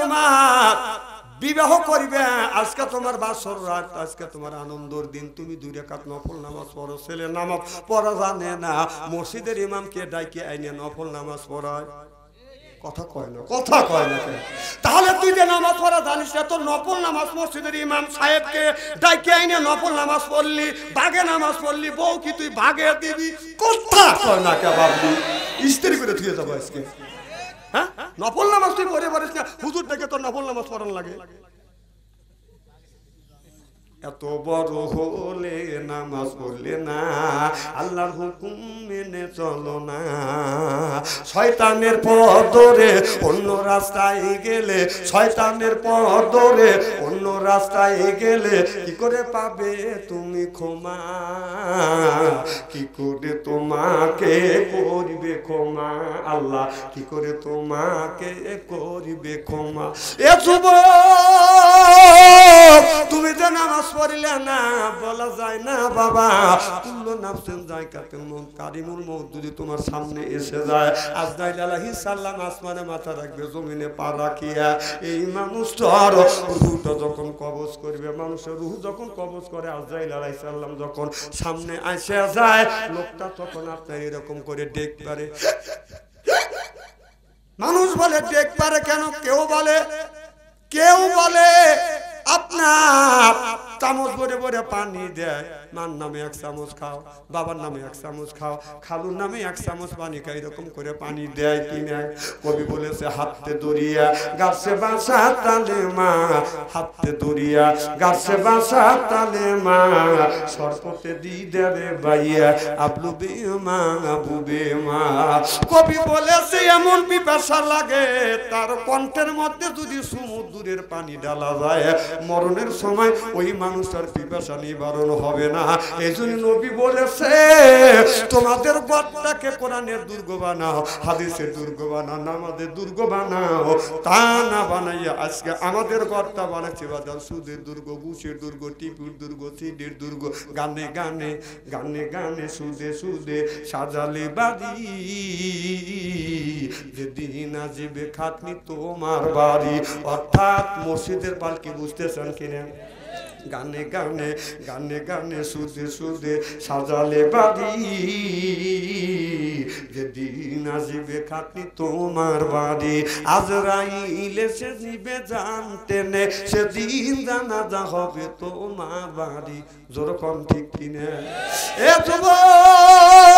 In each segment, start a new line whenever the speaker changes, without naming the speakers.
তোমার বিবাহ করিবে আজকে তোমার বাসর রাত আজকে তোমার আনন্দর দিন তুমি দুই রেখাত নফল নামাজ পড়ো ছেলে নামাজ পড়া জানে না মসজিদের ইমামকে ডাইকে আইনে নফল নামাজ পড়ায় কথা কথা তাহলে তুই যে নামাজ তোর নফল নামাজ মসজিদের ডাইকে আইনে নামাজ পড়লি নামাজ পড়লি কি তুই স্ত্রী করে তুই যাবো আজকে হ্যাঁ নফল নামাজ তুই পড়ে পারিস না হুজুর দেখে তোর নফল নামাজ পড়ান লাগে এত বড় হলে নামাজ পড়লে না আল্লাহর হুকুম মেনে চলো না শয়তানের পদরে অন্য রাস্তায় গেলে শয়তানের পদরে অন্য রাস্তায় গেলে কি করে পাবে তুমি ক্ষমা কি করে তোমাকে করবে ক্ষমা আল্লাহ কি করে তোমাকে করবে ক্ষমা এ তুমি যে নামাজ পড়িলে না বলা যায় না বাবা কারিমুল তোমার সামনে এসে যায় আসমানে মাথা রাখবে জমিনে পা রাখিয়া এই মানুষটার রুহটা যখন করবে মানুষের রুহ যখন করে যখন সামনে আসে যায় লোকটা তখন আপনার এরকম করে ডেক মানুষ বলে ডেক কেন কেউ বলে কেউ বলে আপনার চামচ ভরে ভরে পানি দেয় মার নামে এক চামচ খাও বাবার নামে এক চামচ খাও খালুর নামে এক চামচ পানি খাই এরকম করে পানি দেয় কি কিনা কবি বলেছে হাতে দরিয়া গাছে বাসা তালে মা হাতে দরিয়া গাছে বাসা তালে মা সরপতে দি দেবে বাইয়া আপলু বে মা আবু বে মা কবি বলেছে এমন পিপাসা লাগে তার কণ্ঠের মধ্যে যদি সমুদ্রের পানি ডালা যায় মরণের সময় ওই মানুষের পিপাসা নিবারণ হবে না না এই জন্য নবী বলেছে তোমাদের গদটাকে কোরআনের দুর্গ বানাও হাদিসের দুর্গ বানাও নামাদের দুর্গ বানাও তা না বানাইয়া আজকে আমাদের গদটা বানাচ্ছে বাজার সুদের দুর্গ ঘুষের দুর্গ টিপুর দুর্গ সিডের দুর্গ গানে গানে গানে গানে সুদে সুদে সাজালে বাড়ি যেদিন আজিবে খাতনি তোমার বাড়ি অর্থাৎ মসজিদের পালকি বুঝতেছেন কিনা গানে গানে গানে গানে সুদে সুদে সাজালে বাদি যেদিন আসবে খাতি তোমার বাড়ি আজরাইল সে জিবে জানতে নে সেদিন যা হবে তোমার বাড়ি জোরকম ঠিক কিনে এ তোমার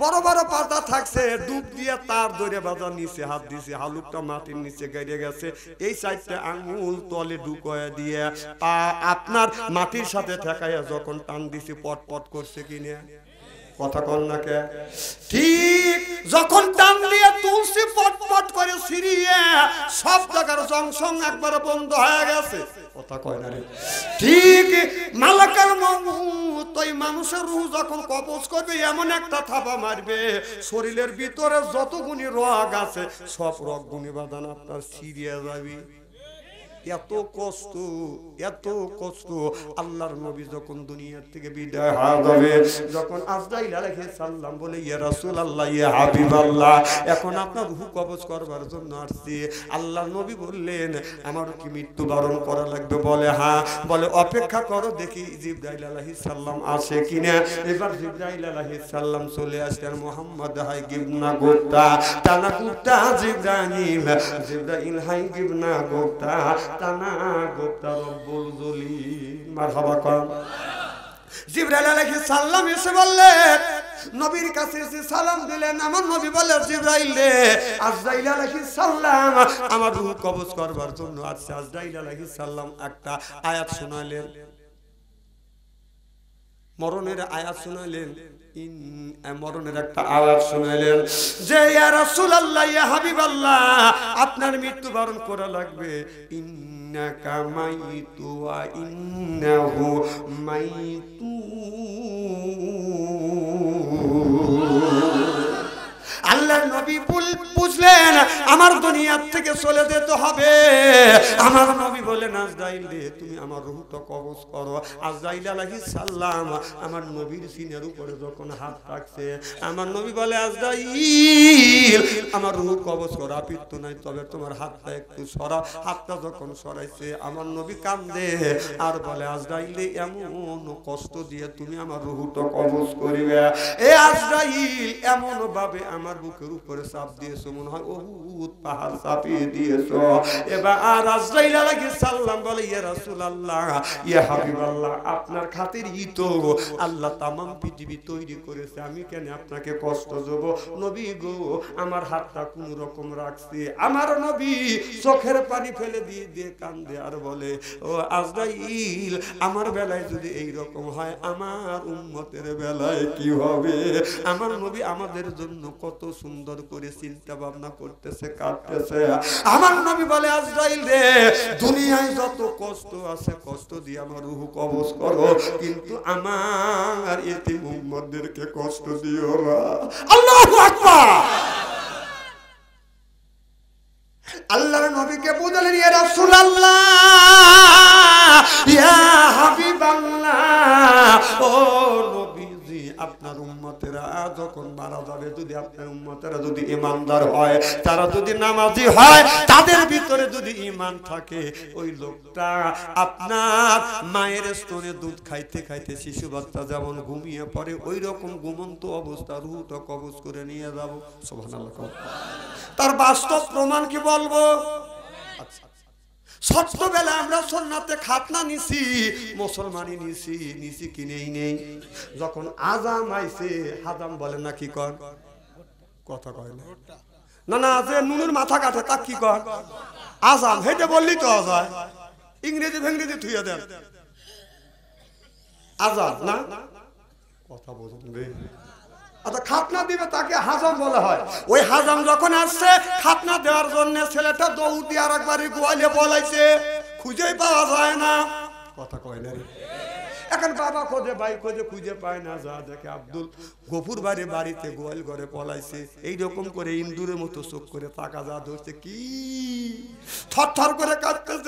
বড় বড় পাতা থাকছে ডুব দিয়ে তার ধরে বাজার নিচে হাত দিছে হালুকটা মাটির নিচে গেড়ে গেছে এই সাইডটা আঙুল তলে ঢুকয়ে দিয়ে পা আপনার মাটির সাথে ঠেকাইয়া যখন টান দিছে পট পট করছে কিনে কথা কন না কে ঠিক যখন টান দিয়ে তুলসি পটপট করে সিরিয়ে সব জায়গার জংসং একবার বন্ধ হয়ে গেছে কথা কয় না রে ঠিক মালাকার মামুত তুই মানুষের রুহ যখন কবজ করবে এমন একটা থাপা মারবে শরীরের ভিতরে যত গুণী রোগ আছে সব রোগ গুণী বাদান আপনার সিরিয়ে যাবে এত কষ্ট এত কষ্ট আল্লাহর নবী যখন দুনিয়ার থেকে বিদায় হারাবে যখন আজরাইল আলাইহিস সালাম বলে ইয়া রাসূলুল্লাহ ইয়া হাবিবাল্লাহ এখন আপনার রূহ কবজ করবার জন্য আসছি আল্লাহর নবী বললেন আমার কি মৃত্যু বরণ করা লাগবে বলে হ্যাঁ বলে অপেক্ষা করো দেখি জিবরাইল আলাইহিস সালাম আসে কিনা এবার জিবরাইল আলাইহিস সালাম চলে আসেন মোহাম্মদ হাই গিবনা গোপ্তা তানা গুপ্তা জিবরাইল জিবরাইল হাই গিবনা গোপ্তা আস্তানা গোপ্তা রব্বুল জলি মারহাবা কম জিব্রাইল আলাইহিস সালাম এসে বললেন নবীর কাছে এসে সালাম দিলেন আমার নবী বললেন জিব্রাইল রে আজরাইল আলাইহিস সালাম আমার রূহ কবজ করবার জন্য আসছে আজরাইল আলাইহিস সালাম একটা আয়াত মরণের আয়াত শুনালেন মরণের একটা আওয়াজ শুনাইলেন যে আল্লাহ ইয়া হাবিব আল্লাহ আপনার মৃত্যুবরণ করা লাগবে আল্লাহ আল্লাহ নবী বুঝলেন আমার দুনিয়ার থেকে চলে যেতে হবে আমার নবী বলে আজরাইল রে তুমি আমার রুহটা কবজ করো আর আজরাইল আলাহি সাল্লাম আমার নবীর সিনের উপরে যখন হাত রাখছে আমার নবী বলে আজরাইল আমার রুহ কবজ করো আপিত্য নাই তবে তোমার হাতটা একটু সরা হাতটা যখন সরাইছে আমার নবী কান্দে আর বলে আজরাইলে এমন কষ্ট দিয়ে তুমি আমার রুহটা কবজ করিবে এ আজরাইল এমন ভাবে আমার বুক বুকের উপরে চাপ দিয়েছো মনে হয় ও পাহাড় চাপিয়ে দিয়েছো এবার আর আজরাইল আলাইহি সাল্লাম বলে আল্লাহ ইয়ে হাবিব আল্লাহ আপনার খাতির ই তো আল্লাহ তামাম পৃথিবী তৈরি করেছে আমি কেন আপনাকে কষ্ট দেব নবী গো আমার হাতটা কোন রকম রাখছে আমার নবী চোখের পানি ফেলে দিয়ে দিয়ে কান্দে আর বলে ও আজরাইল আমার বেলায় যদি এই রকম হয় আমার উন্মতের বেলায় কি হবে আমার নবী আমাদের জন্য কত সুন্দর করে চিন্তা ভাবনা করতেছে কাটতেছে আমার নবী বলে আজরাইল রে দুনিয়ায় যত কষ্ট
আছে কষ্ট দিয়ে আমার রুহু কবজ করো কিন্তু আমার এতে মোহাম্মদদেরকে কষ্ট দিও না আল্লাহু
আকবার আল্লাহর নবীকে বুঝলেন ইয়া রাসূলুল্লাহ ইয়া হাবিবাল্লাহ ও আপনার উম্মতেরা যখন মারা যাবে যদি আপনার উম্মতেরা যদি ইমানদার হয় তারা যদি নামাজি হয় তাদের ভিতরে যদি ইমান থাকে ওই লোকটা আপনার মায়ের স্তনে দুধ খাইতে খাইতে শিশু বাচ্চা যেমন ঘুমিয়ে পড়ে ওই রকম ঘুমন্ত অবস্থা রুহটা কবজ করে নিয়ে যাবো তার বাস্তব প্রমাণ কি বলবো ছোট্টবেলা আমরা সন্নাতে খাতনা নিছি মুসলমানি নিছি নিছি কিনেই নেই যখন আজাম আইছে হাজাম বলে না কি কর কথা কয় না না না যে নুনের মাথা কাটে তা কি কর আজাম হেটে বললি তো যায় ইংরেজি ফেংরেজি থুয়ে দেন আজাদ না কথা বলুন আচ্ছা খাতনা দিবে তাকে হাজাম বলা হয় ওই হাজাম যখন আসছে খাতনা দেওয়ার জন্য ছেলেটা দৌড় দিয়ে আর একবার গোয়ালে বলাইছে খুঁজেই পাওয়া যায় না কথা কয় না এখন বাবা খোঁজে ভাই খোঁজে খুঁজে পায় না যা দেখে আব্দুল গফুর বাড়ি বাড়িতে গোয়াল ঘরে পলাইছে এইরকম করে ইন্দুরের মতো চোখ করে তাকা যা ধরছে কি থরথর করে কাঁদতেছে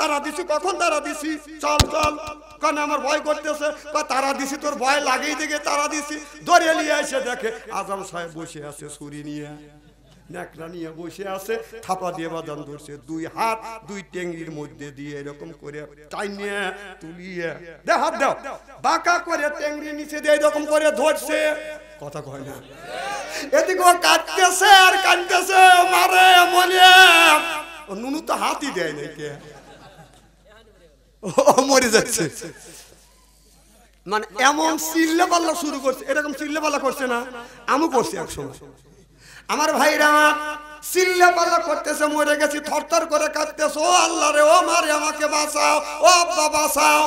তারা দিছি কখন তারা দিছি চল চল কানে আমার ভয় করতেছে বা তারা দিছি তোর ভয় লাগেই দেখে তারা দিছি ধরে নিয়ে এসে দেখে আজম সাহেব বসে আছে ছুরি নিয়ে ন্যাকড়া নিয়ে বসে আছে থাপা দিয়ে বাদান ধরছে দুই হাত দুই টেঙ্গির মধ্যে দিয়ে এরকম করে টাইনিয়ে তুলিয়ে দে হাত দাও বাঁকা করে টেঙ্গির নিচে দিয়ে এরকম করে ধরছে কথা কয় না এদিকে কাটতেছে আর কাঁদতেছে মারে মনে নুনু তো হাতই দেয় না কে ও মরে যাচ্ছে মানে এমন চিল্লে পাল্লা শুরু করছে এরকম চিল্লে পাল্লা করছে না আমি করছি একসময় আমার ভাইরা চিল্লা পাল্লা করতেছে মরে গেছি থরথর করে কাঁদতেছে ও আল্লাহ রে ও মারে আমাকে বাঁচাও ও আব্বা বাঁচাও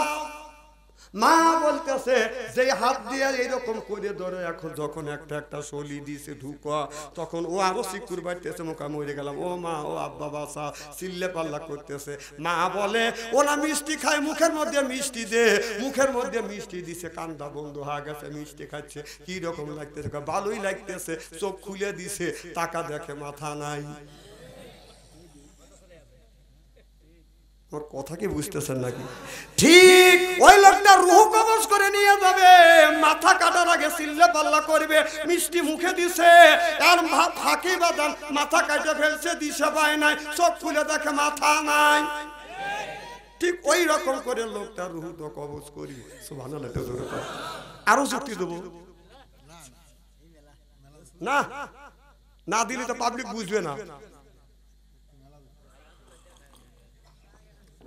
মা বলতেছে যে হাত দিয়ে এইরকম করে ধরে এখন যখন একটা একটা শলি দিছে ঢুকা তখন ও আরো শিকুর বাড়তেছে মোকা মরে গেলাম ও মা ও আব্বা বাসা চিল্লে পাল্লা করতেছে মা বলে ওরা মিষ্টি খায় মুখের মধ্যে মিষ্টি দে মুখের মধ্যে মিষ্টি দিছে কান্দা বন্ধ হয়ে গেছে মিষ্টি খাচ্ছে কি রকম লাগতেছে ভালোই লাগতেছে চোখ খুলে দিছে টাকা দেখে মাথা নাই ওর কথা কি বুঝতেছেন নাকি ঠিক ওই লোকটা রুহ কবজ করে নিয়ে যাবে মাথা কাটার আগে সিল্লে পাল্লা করবে মিষ্টি মুখে দিছে আর ফাঁকি বাদান মাথা কাটে ফেলছে দিশে পায় নাই চোখ খুলে দেখে মাথা নাই ঠিক ওই রকম করে লোকটা রুহ তো কবজ করি আরো যুক্তি দেবো না না দিলে তো পাবলিক বুঝবে না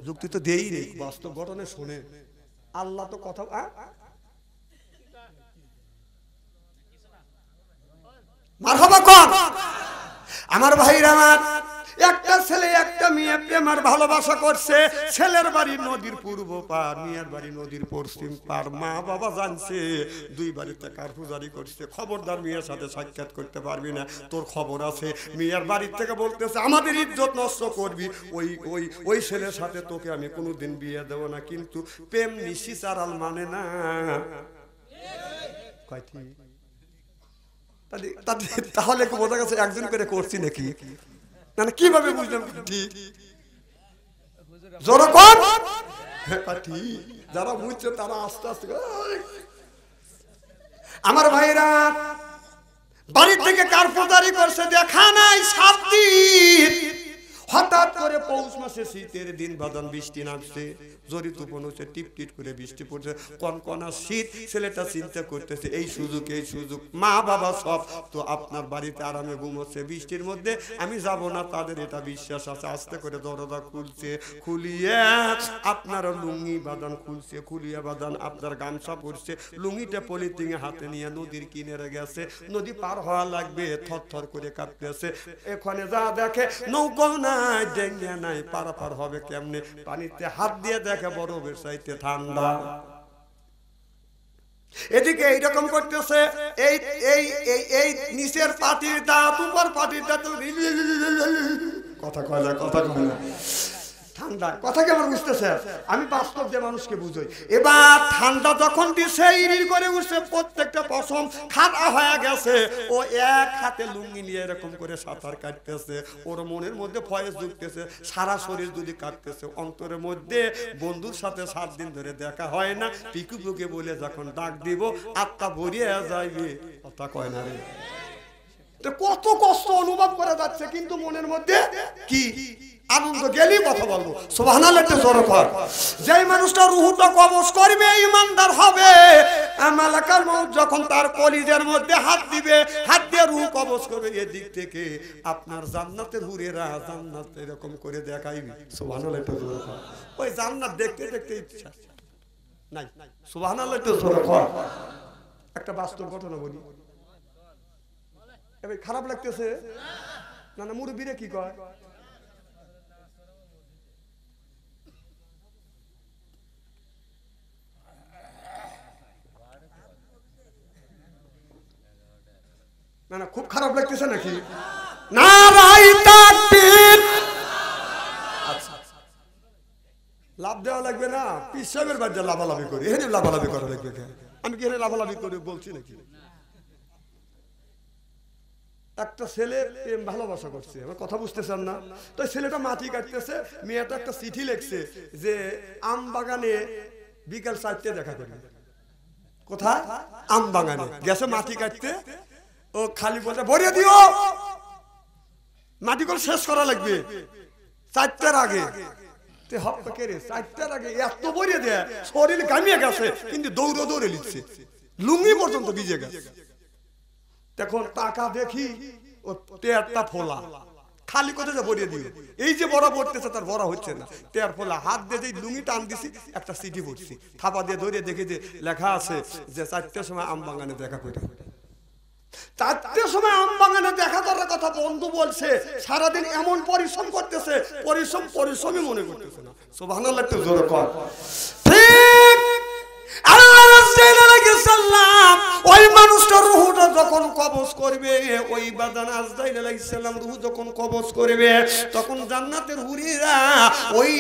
যুক্তি তো দেই নেই বাস্তব ঘটনা শোনে আল্লাহ তো কথা মারহাবা কম আমার ভাইরা আমার একটা ছেলে একটা মেয়ে প্রেমার ভালোবাসা করছে ছেলের বাড়ি নদীর পূর্ব পার মেয়ের বাড়ি নদীর পশ্চিম পার মা বাবা জানছে দুই বাড়িতে কারফুজারি করছে খবরদার মেয়ের সাথে সাক্ষাৎ করতে পারবি না তোর খবর আছে মেয়ের বাড়ির থেকে বলতেছে আমাদের ইজ্জত নষ্ট করবি ওই ওই ওই ছেলের সাথে তোকে আমি কোনোদিন বিয়ে দেবো না কিন্তু প্রেম নিশি চারাল মানে না তাহলে বোঝা গেছে একজন করে করছি নাকি না না কিভাবে বুঝলাম ঠিক জনগণ হ্যাঁ, ঠিক যারা বুঝছে তারা আস্তে আস্তে আমার ভাইরা বাড়ি থেকে কার প্রদারি করছে দেখা নাই সাত দিন হঠাৎ করে পৌষ মাসে শীতের দিন বাদান বৃষ্টি নামছে জরি তুপন হচ্ছে টিপ টিপ করে বৃষ্টি পড়ছে কনকনা শীত ছেলেটা চিন্তা করতেছে এই সুযোগ এই সুযোগ মা বাবা সব তো আপনার বাড়িতে আরামে ঘুমোচ্ছে বৃষ্টির মধ্যে আমি যাব না তাদের এটা বিশ্বাস আছে আস্তে করে দরজা খুলছে খুলিয়ে আপনার লুঙ্গি বাদান খুলছে খুলিয়ে বাদান আপনার গামছা পড়ছে লুঙ্গিটা পলিথিনে হাতে নিয়ে নদীর কিনারে গেছে নদী পার হওয়া লাগবে থর থর করে কাঁপতেছে এখানে যা দেখে নৌকো না নাই নাই পারাপার হবে কেমনে পানিতে হাত দিয়ে দেখে বরফের চাইতে ঠান্ডা
এদিকে এইরকম
করতেছে এই এই এই নিচের পাটির দাঁত উপর পাটির দাঁত কথা কয় না কথা কয় না ঠান্ডা কথা কেমন বুঝতেছে আমি বাস্তব যে মানুষকে বুঝই এবার ঠান্ডা যখন দিছে ইরি করে উঠছে প্রত্যেকটা পশম খাদা হয়ে গেছে ও এক হাতে লুঙ্গি নিয়ে এরকম করে সাঁতার কাটতেছে ওর মনের মধ্যে ফয়েস ঢুকতেছে সারা শরীর যদি কাটতেছে অন্তরের মধ্যে বন্ধুর সাথে সাত দিন ধরে দেখা হয় না পিকু বলে যখন ডাক দিব আত্মা ভরিয়ে যাইবে কথা কয় না রে কত কষ্ট অনুভব করা যাচ্ছে কিন্তু মনের মধ্যে কি আনন্দ গেলেই মানুষটা রুহুটা কবজ করবে ইমানদার হবে যখন তার কলিজের মধ্যে হাত দিবে হাত দিয়ে কবজ করবে আপনার জান্নাতের হুরেরা জান্নাত এরকম করে দেখাইবে সোভানালেটে ওই জান্নাত দেখতে দেখতে ইচ্ছা নাই সোভানালেটে একটা বাস্তব ঘটনা বলি এবার খারাপ লাগতেছে না না মুরব্বীরা কি কয় না না খুব খারাপ লাগতেছে নাকি না লাভ দেওয়া লাগবে না পিসের বাড়িতে লাভালাভি করি এখানে লাভালাভি করা লাগবে আমি কি এখানে লাভালাভি করে বলছি নাকি একটা ছেলে প্রেম ভালোবাসা করছে আমার কথা বুঝতেছেন না তো ছেলেটা মাটি কাটতেছে মেয়েটা একটা চিঠি লিখছে যে আম বাগানে বিকাল চারটে দেখা করি কোথা আম বাগানে গেছে মাটি কাটতে ও খালি বলতে ভরে দিও মাটি করে শেষ করা লাগবে চারটার আগে চারটার আগে এত বরিয়ে দেয় শরীর গামিয়ে গেছে কিন্তু দৌড়ে দৌড়ে লিখছে লুঙ্গি পর্যন্ত ভিজে গেছে তখন টাকা দেখি ও তেয়ারটা ফোলা খালি কথা যা ভরিয়ে দিও এই যে বড় পড়তেছে তার বড় হচ্ছে না তেয়ার ফোলা হাত দিয়ে যেই লুঙ্গি টান দিছি একটা সিটি পড়ছি থাপা দিয়ে ধরে দেখি যে লেখা আছে যে চারটের সময় আম বাগানে দেখা করে চারটের সময় আম বাগানে দেখা করার কথা বন্ধু বলছে সারাদিন এমন পরিশ্রম করতেছে পরিশ্রম পরিশ্রমই মনে করতেছে না সোভানাল্লাহ কর ঠিক আল্লাহ আলাইসাল্লাম ওই মানুষটার রুহুটা যখন কবজ করবে ওই বাদান আজদাইল আলাইসাল্লাম রুহু যখন কবজ করবে তখন জান্নাতের হুরিরা ওই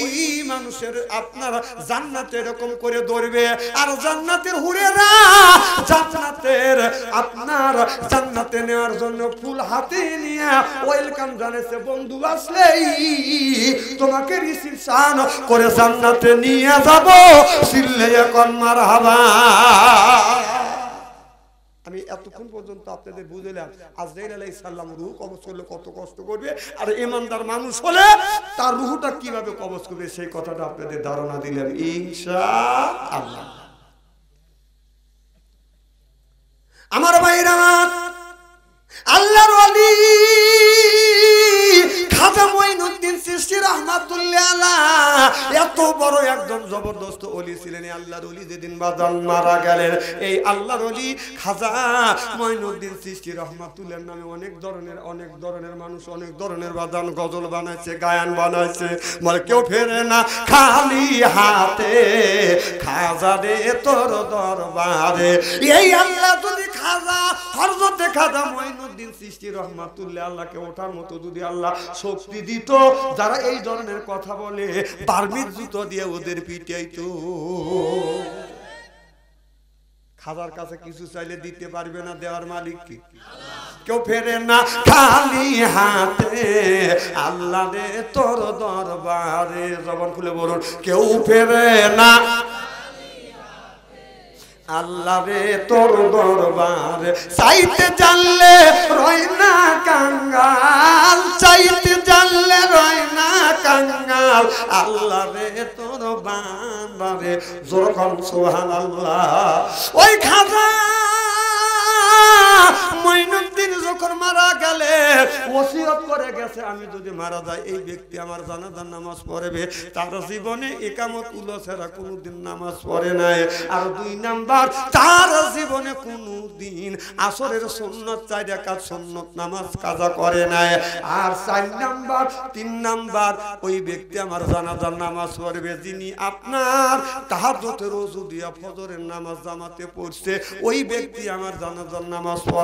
মানুষের আপনার জান্নাতে এরকম করে ধরবে আর জান্নাতের হুরেরা জান্নাতের আপনার জান্নাতে নেওয়ার জন্য ফুল হাতে নিয়ে ওয়েলকাম জানেছে বন্ধু আসলে তোমাকে রিসিপশন করে জান্নাতে নিয়ে যাব সিল্লে এখন মার হাবা আমি এতক্ষণ পর্যন্ত আপনাদের বুঝলাম আজরাইল আলাই সাল্লাম রুহ কবচ করলে কত কষ্ট করবে আর ইমানদার মানুষ হলে তার রুহটা কিভাবে কবচ করবে সেই কথাটা আপনাদের ধারণা দিলেন ইনশা আল্লাহ আমার ভাইরা আল্লাহর আলী মঈনুদ্দিন সৃষ্টি রহমাতুল্লাহ এত বড় একজন জবরদস্ত অলি ছিলেন আল্লাহর অলি যেদিন বাদান মারা গেলেন এই আল্লাহর অলি খাজা ময়নুদ্দিন সৃষ্টি রহমাতুল্লাহ নামে অনেক ধরনের অনেক ধরনের মানুষ অনেক ধরনের বাজান গজল বানাইছে গায়ন বানাইছে মানে কেউ ফেরে না খালি হাতে খাজা রে তোর দরবারে এই আল্লাহ যদি খাজা হরজতে খাজা ময়নুদ্দিন সৃষ্টি রহমাতুল্লাহ আল্লাহকে ওঠার মতো যদি আল্লাহ শক্তি দিত যারা এই ধরনের কথা বলে বার্মির জুতো দিয়ে ওদের পিটাইতো খাজার কাছে কিছু চাইলে দিতে পারবে না দেওয়ার মালিক কি কেউ ফেরে না খালি হাতে আল্লাহ রে তোর দরবারে জবান খুলে বলুন কেউ ফেরে না আল্লাহরে রে তোর দরবার চাইতে জানলে রয়না কাঙ্গাল চাইতে জানলে রয়না কাঙ্গাল আল্লাহ রে তোর বান্দারে জোর কর সোহান আল্লাহ ওই খাজা মইনুদ্দিন যখন মারা গেলে ওসিয়ত করে গেছে আমি যদি মারা যাই এই ব্যক্তি আমার জানাজার নামাজ পড়বে তার জীবনে একামত উলো ছাড়া কোনোদিন নামাজ পড়ে নাই আর দুই নাম্বার তার জীবনে কোনোদিন আসরের নামাজ কাজা করে নাই আর চার নাম্বার তিন নাম্বার ওই ব্যক্তি আমার জানাজার নামাজ পড়বে যিনি আপনার তাহার রোজু দিয়া ফজরের নামাজ জামাতে পড়ছে ওই ব্যক্তি আমার জানাজার নামাজ পড়ে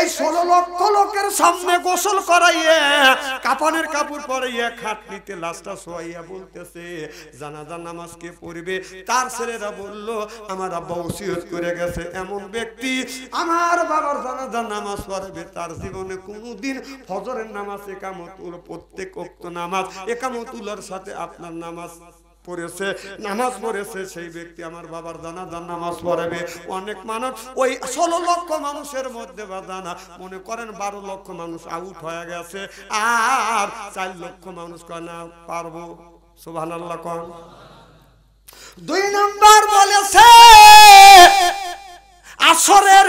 এই ষোলো লক্ষ
লোকের সামনে গোসল করাইয়ে কাপনের কাপড় পরাইয়ে খাটনিতে লাশটা শোয়াইয়া বলতেছে জানাজার নামাজ কে পড়বে তার ছেলেরা বলল আমার আব্বা ওসিয়ত করে গেছে এমন ব্যক্তি আমার বাবার জানাজার নামাজ পড়বে তার জীবনে কোনোদিন ফজরের নামাজ একামতুল প্রত্যেক অক্ত নামাজ একামতুলার সাথে আপনার নামাজ পড়েছে নামাজ পড়েছে সেই ব্যক্তি আমার বাবার দানা দান নামাজ পড়াবে অনেক মানুষ ওই ষোলো লক্ষ মানুষের মধ্যে বা দানা মনে করেন বারো লক্ষ মানুষ আউট হয়ে গেছে আর চার লক্ষ মানুষ কয় না পারবো সুভান আল্লাহ কন দুই নম্বর বলেছে আসরের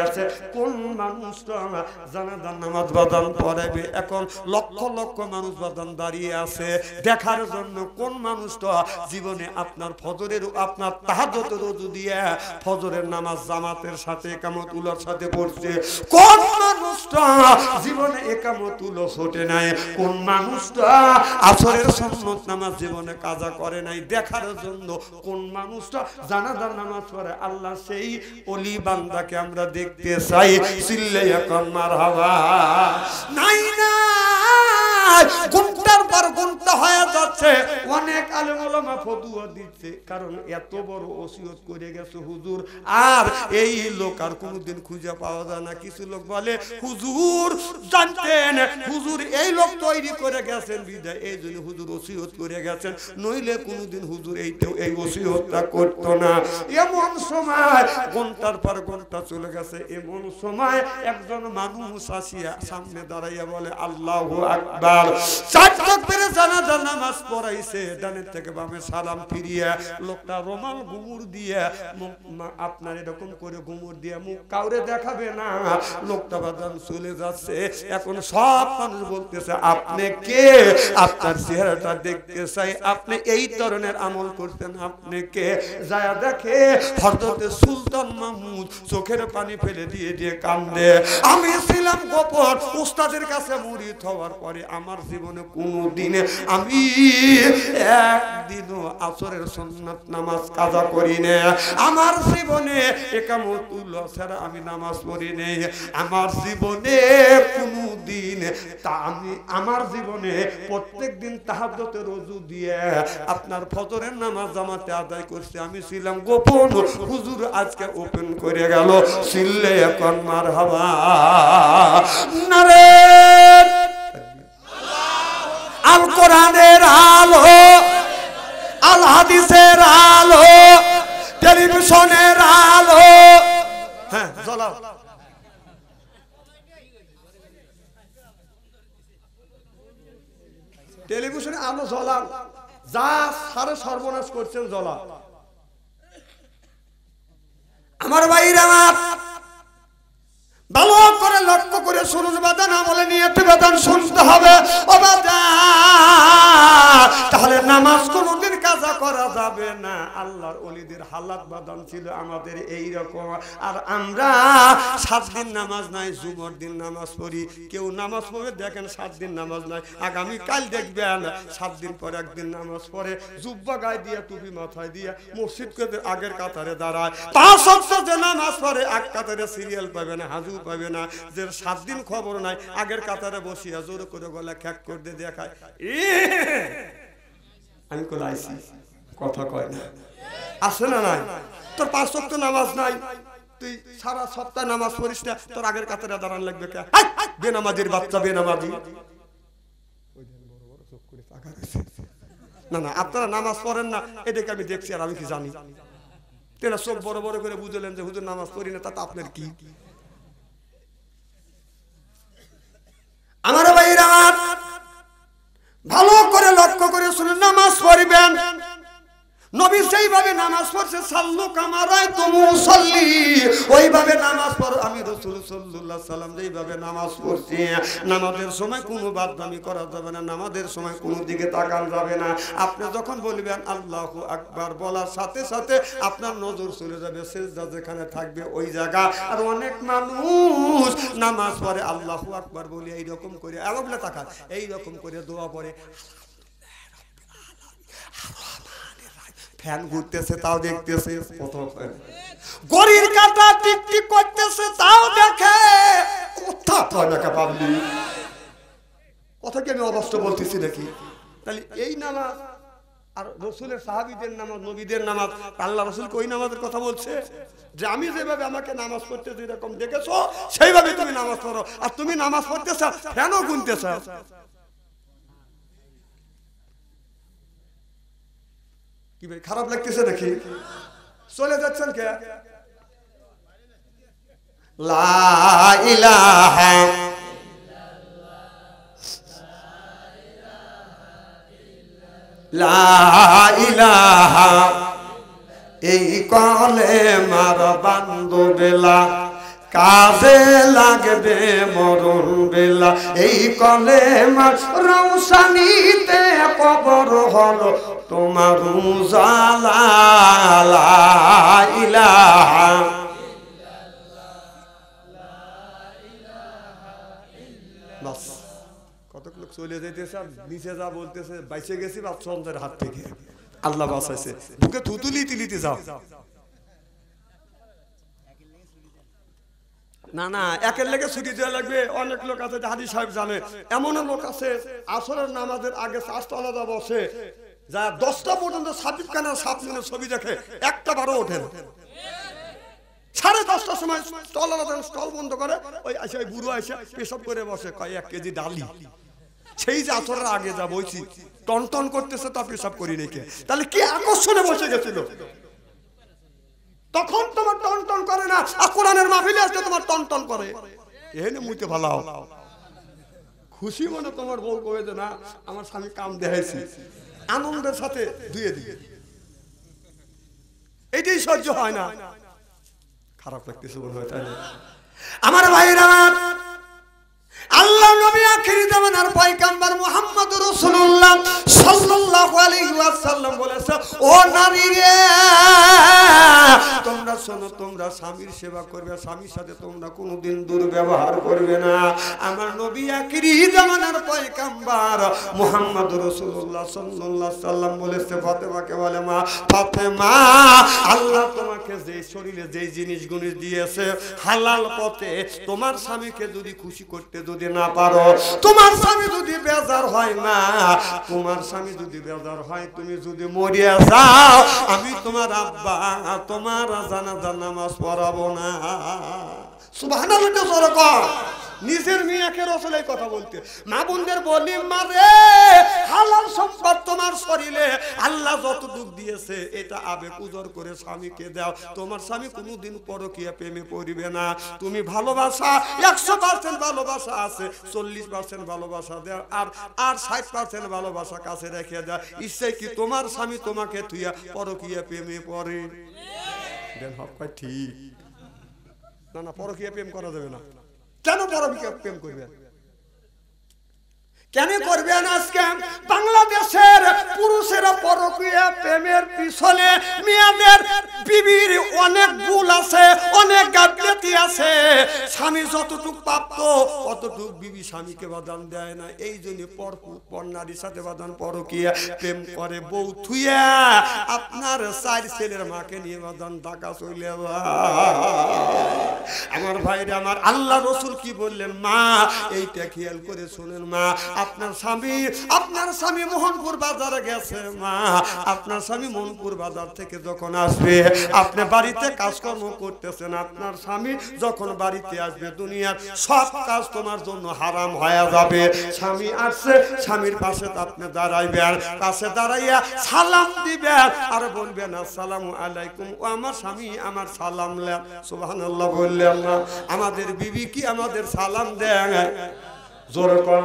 গেছে কোন মানুষটা জানাজার নামাজ বাদান পড়াবে এখন লক্ষ লক্ষ মানুষ বাদান দাঁড়িয়ে আছে দেখার জন্য কোন মানুষটা জীবনে আপনার ফজরের আপনার তাহাজত রোজু দিয়ে ফজরের নামাজ জামাতের সাথে একামত উলার সাথে পড়ছে কোন মানুষটা জীবনে একামত একামতুলো ছোটে নাই কোন মানুষটা আসরের সন্ন্যত নামাজ জীবনে কাজা করে নাই দেখার জন্য কোন মানুষটা জানাজার নামাজ পড়ে আল্লাহ সেই অলি বান্দাকে আমরা দেখি দেখতে চাই চিল্লাইয়া কন্যার হওয়া নাই না নাই পর হয়ে যাচ্ছে অনেক দিচ্ছে কারণ এত বড় করে গেছে হুজুর আর এই লোক আর খুঁজে পাওয়া যায় না কিছু লোক বলে হুজুর জানতেন হুজুর এই লোক তৈরি করে গেছেন বিদায় এই জন্য হুজুর করে গেছেন নইলে হুজুর এই এই না এমন সময় ঘন্টার পর ঘন্টা চলে গেছে এমন সময় একজন মানুষ আসিয়া সামনে দাঁড়াইয়া বলে আল্লাহ আকবর চার নামাজ পড়াইছে ডানের থেকে বামে সালাম ফিরিয়ে লোকটা রোমাল গুমুর দিয়ে আপনার এরকম করে গুমুর দিয়ে মুখ কাউরে দেখাবে না লোকটা বাদাম চলে যাচ্ছে এখন সব মানুষ বলতেছে আপনি কে আপনার চেহারাটা দেখতে চাই আপনি এই ধরনের আমল করতেন আপনি কে যায়া দেখে হরদতে সুলতান মাহমুদ চোখের পানি ফেলে দিয়ে দিয়ে কান্দে আমি ছিলাম গোপন উস্তাদের কাছে মুড়ি হওয়ার পরে আমার জীবনে কোনো দিনে আমি একদিনও আসরের সন্ন্যত নামাজ কাজা করি না আমার জীবনে একামতুল লসের আমি নামাজ পড়ি নেই আমার জীবনে কোনো দিন তা আমি আমার জীবনে প্রত্যেক দিন তাহাদতে রজু দিয়ে আপনার ফজরের নামাজ আমাতে আদায় করছে আমি ছিলাম গোপন হুজুর আজকে ওপেন করে গেল সিল্লে এখন মার হাবা নারে আল কোরআনের আলো আল হাদিসের আলো টেলিভিশনের আলো হ্যাঁ টেলিভিশনে আলো জ্বলান যা সারে সর্বনাশ করছেন জ্বলা আমার বাইরে আমার ভালো করে লক্ষ্য করে সুরজ বাদান আমলে নিয়ে বেদান শুনতে হবে ও তাহলে নামাজ কোনদিন কাজা করা যাবে না আল্লাহর অলিদের হালাত বাদান ছিল আমাদের এই রকম আর আমরা সাত দিন নামাজ নাই জুমর দিন নামাজ পড়ি কেউ নামাজ পড়বে দেখেন সাত দিন নামাজ নাই আগামী কাল দেখবেন সাত দিন পর একদিন নামাজ পড়ে জুব্বা গায়ে দিয়ে টুপি মাথায় দিয়ে মসজিদকে আগের কাতারে দাঁড়ায় পাঁচ যে নামাজ পড়ে এক কাতারে সিরিয়াল পাবে না হাজুর পাবে না যে সাত দিন খবর নাই আগের কাতারে বসিয়া জোর করে গলা খ্যাক করে দেখায় আমি কোলাইছি কথা কয় না আসে না নাই তোর পাঁচ শক্ত নামাজ নাই তুই সারা সপ্তাহ নামাজ পড়িস না তোর আগের কাতারে দাঁড়ান লাগবে কে বেনামাজির বাচ্চা বেনামাজি না না আপনারা নামাজ পড়েন না এটাকে আমি দেখছি আর আমি কি জানি তেনা চোখ বড় বড় করে বুঝলেন যে হুজুর নামাজ পড়ি না তাতে আপনার কি আমার ভাইরা ভালো করে লক্ষ্য করে শুনে নামাজ পড়বেন নবী সেইভাবে নামাজ পড়ছে সাল্লু কামারায় তো মুসল্লি ওইভাবে নামাজ পড় আমি রসুল সাল্লাহ সাল্লাম যেইভাবে নামাজ পড়ছি নামাজের সময় কোনো বাদদামি করা যাবে না নামাজের সময় কোনো দিকে তাকান যাবে না আপনি যখন বলবেন আল্লাহ আকবার বলার সাথে সাথে আপনার নজর চলে যাবে সেজদা যেখানে থাকবে ওই জায়গা আর অনেক মানুষ নামাজ পড়ে আল্লাহ আকবার বলি এইরকম করে আরবলে তাকান এইরকম করে দোয়া পড়ে ফ্যান ঘুরতেছে তাও দেখতেছে কত গরির কাটা টিকটিক করতেছে তাও দেখে উত্থাপ হয় না পাবলি কথা কি আমি অবস্থ বলতেছি নাকি তাহলে এই নামাজ আর রসুলের সাহাবিদের নামাজ নবীদের নামাজ আল্লাহ রসুল কই নামাজের কথা বলছে যে আমি যেভাবে আমাকে নামাজ পড়তে যেরকম দেখেছো সেইভাবে তুমি নামাজ পড়ো আর তুমি নামাজ পড়তেছ ফ্যানও গুনতেছ কি ভাই খারাপ লাগতেছে নাকি চলে যাচ্ছেন কে লাহা এই কলে মার বান্ধবেলা কাজে লাগবে মরণ বেলা এই কলে মার রৌসানিতে কবর হলো তোমার ইলা বাস কতক লোক চলে যেতেছে আর নিচে যা বলতেছে বাইসে গেছি বাচ্চা হাত থেকে আল্লাহ বাসাইছে বুকে থুতুলি তিলিতে যাও না না একের লেগে ছুটি দেওয়া লাগবে অনেক লোক আছে হাদি সাহেব জানে এমনও লোক আছে আসরের নামাজের আগে আলাদা বসে যা দশটা পর্যন্ত সাবিব খানের সাত ছবি দেখে একটা বারো ওঠে সাড়ে দশটার সময় স্টল আলাদা স্টল বন্ধ করে ওই আসে ওই বুড়ো আসে পেশাব করে বসে কয় এক কেজি ডালি সেই যে আসরের আগে যা বলছি টন টন করতেছে তা পেশাব করি রেখে তাহলে কি আকর্ষণে বসে গেছিল তখন তোমার টন টন করে না আর কোরআনের মাহিলে আসলে তোমার টন টন করে এনে মুইতে ভালো খুশি মনে তোমার বউ কবে যে না আমার স্বামী কাম দেখাইছি আনন্দের সাথে ধুয়ে দিয়ে এটাই সহ্য হয় না খারাপ লাগতেছে মনে হয় তাই আমার ভাইয়েরা আল্লাহ নবী আখিরি জামানার পয়গাম্বর মুহাম্মদ রাসূলুল্লাহ সাল্লাল্লাহু আলাইহি ওয়াসাল্লাম বলেছে ও নারী রে তোমরা শোনো তোমরা স্বামীর সেবা করবে স্বামীর সাথে তোমরা কোনোদিন দুর্ব্যবহার করবে না আমার নবী আখিরি জামানার পয়গাম্বর মুহাম্মদ রাসূলুল্লাহ সাল্লাল্লাহু সাল্লাম বলেছে ফাতেমাকে বলে মা ফাতেমা আল্লাহ তোমাকে যে শরীরে যে জিনিসগুলি দিয়েছে হালাল পথে তোমার স্বামীকে যদি খুশি করতে যদি যদি না পারো তোমার স্বামী যদি বেজার হয় না তোমার স্বামী যদি বেজার হয় তুমি যদি মরিয়া যাও আমি তোমার আব্বা তোমার জানা নামাজ পড়াবো না নিজের মেয়েকে রসলাই কথা বলতে মা বোনদের বলি মারে হালাল তোমার শরীরে আল্লাহ যত দুঃখ দিয়েছে এটা আবেগ উজর করে স্বামীকে দাও তোমার স্বামী কোনোদিন পরকিয়া প্রেমে পড়িবে না তুমি ভালোবাসা একশো পার্সেন্ট ভালোবাসা আছে চল্লিশ পার্সেন্ট ভালোবাসা দেও আর আর ষাট পার্সেন্ট ভালোবাসা কাছে রেখে দেয় ইচ্ছে কি তোমার স্বামী তোমাকে তুইয়া পরকিয়া প্রেমে পরে দেন ঠিক না না পরকীয়া প্রেম করা যাবে না কেন পরকীয়া প্রেম করবে কেন করবেন আজকে বাংলাদেশের পুরুষের পরকীয়া প্রেমের পিছনে মেয়েদের বিবির অনেক ভুল আছে অনেক গাফলেতি আছে স্বামী যতটুক প্রাপ্ত অতটুক বিবি স্বামীকে বাদান দেয় না এই জন্য পর পর নারীর সাথে বাদান পরকীয়া প্রেম করে বউ থুয়া আপনার চার ছেলের মাকে নিয়ে বাদান ঢাকা চলে আমার ভাইরে আমার আল্লাহ রসুল কি বললেন মা এইটা খেয়াল করে শোনেন মা আপনার স্বামী আপনার স্বামী মোহনপুর বাজারে গেছে মা আপনার স্বামী মোহনপুর বাজার থেকে যখন আসবে আপনি বাড়িতে কাজকর্ম করতেছেন আপনার স্বামী যখন বাড়িতে আসবে দুনিয়ার সব কাজ তোমার জন্য হারাম হয়ে যাবে স্বামী আসছে স্বামীর পাশে আপনি দাঁড়াইবেন পাশে দাঁড়াইয়া সালাম দিবেন আর বলবেন আসসালাম আলাইকুম ও আমার স্বামী আমার সালাম লেন সুবাহান আল্লাহ বললেন না আমাদের বিবি কি আমাদের সালাম দেয় জোর কম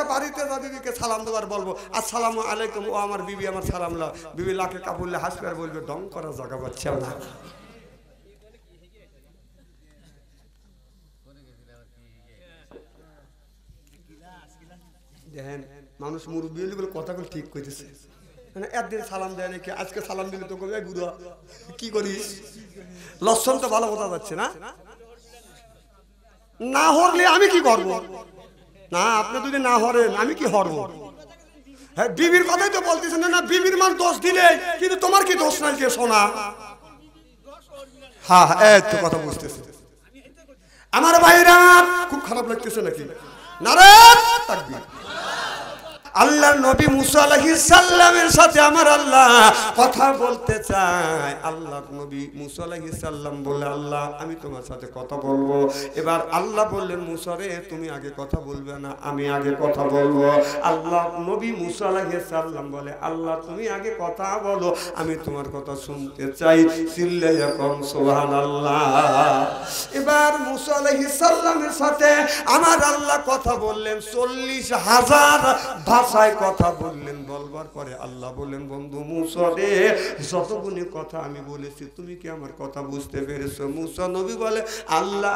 একটা বাড়িতে যা বিবিকে সালাম দেবার বলবো আসসালাম আলাইকুম ও আমার বিবি আমার সালাম লা বিবি লাখে কাপড়লে হাসবে আর বলবে ডং করা জায়গা পাচ্ছে না দেখেন মানুষ মুরব্বী বলে কথাগুলো ঠিক করতেছে মানে একদিন সালাম দেয় নাকি আজকে সালাম দিলে তো গুরু কি করিস লসন তো ভালো কথা যাচ্ছে না না হরলে আমি কি করবো না আপনি যদি না হরেন আমি কি হরব হ্যাঁ বিবির কথাই তো বলতেছেন না বিবির মান দোষ দিলে কিন্তু তোমার কি দোষ নাই যে সোনা হা হ্যাঁ, হ্যাঁ, এত তো কথা বুঝতেছে আমার ভাইরা খুব খারাপ লাগতেছে নাকি নারায়ণ তাকবীর আল্লাহ নবী মুসা সাল্লামের সাথে আমার আল্লাহ কথা বলতে চাই আল্লাহ নবী মুসা সাল্লাম বলে আল্লাহ আমি তোমার সাথে কথা বলবো এবার আল্লাহ বললেন মুসারে তুমি আগে কথা বলবে না আমি আগে কথা বলবো আল্লাহ নবী মুসা সাল্লাম বলে আল্লাহ তুমি আগে কথা বলো আমি তোমার কথা শুনতে চাই সিল্লে এখন সোহান আল্লাহ এবার মুসা সাল্লামের সাথে আমার আল্লাহ কথা বললেন চল্লিশ হাজার ভাষায় কথা বললেন বলবার পরে আল্লাহ বললেন বন্ধু মুসরে যতগুলি কথা আমি বলেছি তুমি কি আমার কথা বুঝতে পেরেছো মুস নবী বলে আল্লাহ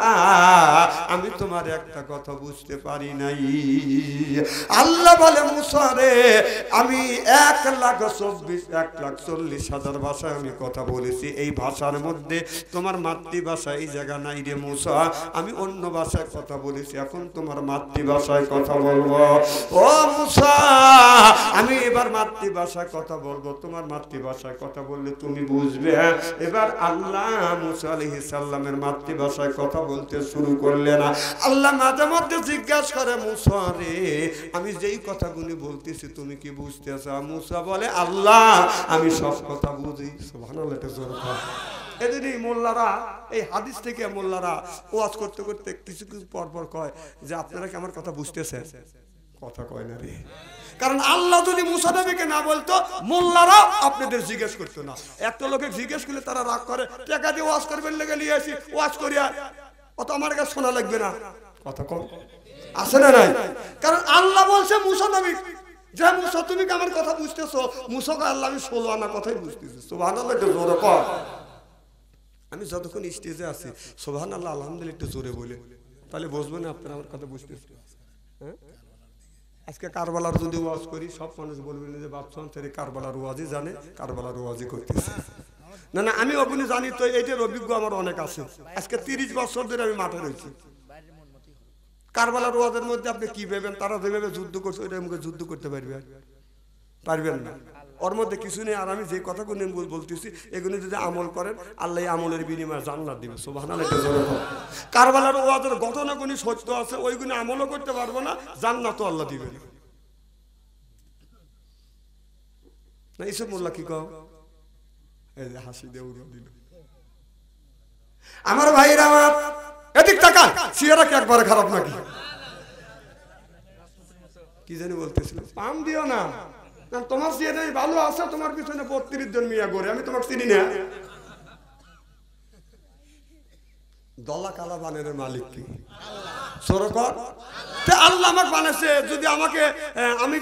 আমি তোমার একটা কথা বুঝতে পারি নাই আল্লাহ বলে মুসরে আমি এক লাখ চব্বিশ এক লাখ চল্লিশ হাজার ভাষায় আমি কথা বলেছি এই ভাষার মধ্যে তোমার মাতৃভাষা এই জায়গা নাই রে মুসা আমি অন্য ভাষায় কথা বলেছি এখন তোমার মাতৃভাষায় কথা বলবো ও মুসা আমি এবার মাতৃভাষায় কথা বলবো তোমার মাতৃভাষায় কথা বললে তুমি বুঝবে হ্যাঁ? এবার আল্লাহ মুসালিহি সাল্লামের মাতৃভাষায় কথা বলতে শুরু করলে না আল্লাহ মাঝে মধ্যে জিজ্ঞাসা করে মুসারে আমি যেই কথাগুলি বলতেছি তুমি কি বুঝতেছ মুসা বলে আল্লাহ আমি সব কথা বুঝি ভালো এদেরই মোল্লারা এই হাদিস থেকে মোল্লারা ওয়াজ করতে করতে কিছু কিছু পরপর কয় যে আপনারা কি আমার কথা বুঝতেছেন কথা কয় না রে কারণ আল্লাহ যদি মুসা নবীকে না বলতো মোল্লারা আপনাদের জিজ্ঞেস করতো না এত লোকে জিজ্ঞেস করলে তারা রাগ করে টেকা দিয়ে ওয়াশ করবেন লেগে নিয়ে আসি ওয়াশ করিয়া অত আমার কাছে শোনা লাগবে না কথা কম আছে না নাই কারণ আল্লাহ বলছে মুসা নবী যে মুসা তুমি আমার কথা বুঝতেছো মুসাকে আল্লাহ আমি ষোলো আনা কথাই বুঝতেছি সোভান আল্লাহ একটু জোরে কর আমি যতক্ষণ স্টেজে আছি সোভান আল্লাহ আলহামদুলিল্লাহ একটু জোরে বলে তাহলে না আপনারা আমার কথা বুঝতেছি হ্যাঁ আজকে কারবালার যদি ওয়াজ করি সব মানুষ বলবেন যে বাপসন সে কারবালার ওয়াজই জানে কারবালার ওয়াজই করতেছে না না আমি অবনি জানি তো এইটার অভিজ্ঞ আমার অনেক আছে আজকে তিরিশ বছর ধরে আমি মাঠে রয়েছি কারবালার ওয়াজের মধ্যে আপনি কি ভেবেন তারা যেভাবে যুদ্ধ করছে ওইটা আমাকে যুদ্ধ করতে পারবে পারবেন না ওর মধ্যে কিছু নেই আর আমি যে কথাগুলি বলতেছি এগুলি যদি আমল করেন আল্লাহ আমলের বিনিময়ে জান্নাত দিবে সুবহানাল কারবালার ওয়াজের ঘটনাগুলি সত্য আছে ওইগুলি আমলও করতে পারবো না তো আল্লাহ দিবে না ইসব মোল্লা কি হাসি দিয়ে উড়ো দিল আমার ভাইরা আমার এদিক তাকান চেহারা কি একবারে খারাপ নাকি কি জানি বলতেছিল পাম দিও না তোমার সিয়াদাই ভালো আছে তোমার পিছনে বত্রিশ জন মিয়া করে আমি তোমার চিনি না দলা কালা বানের মালিক কি আমি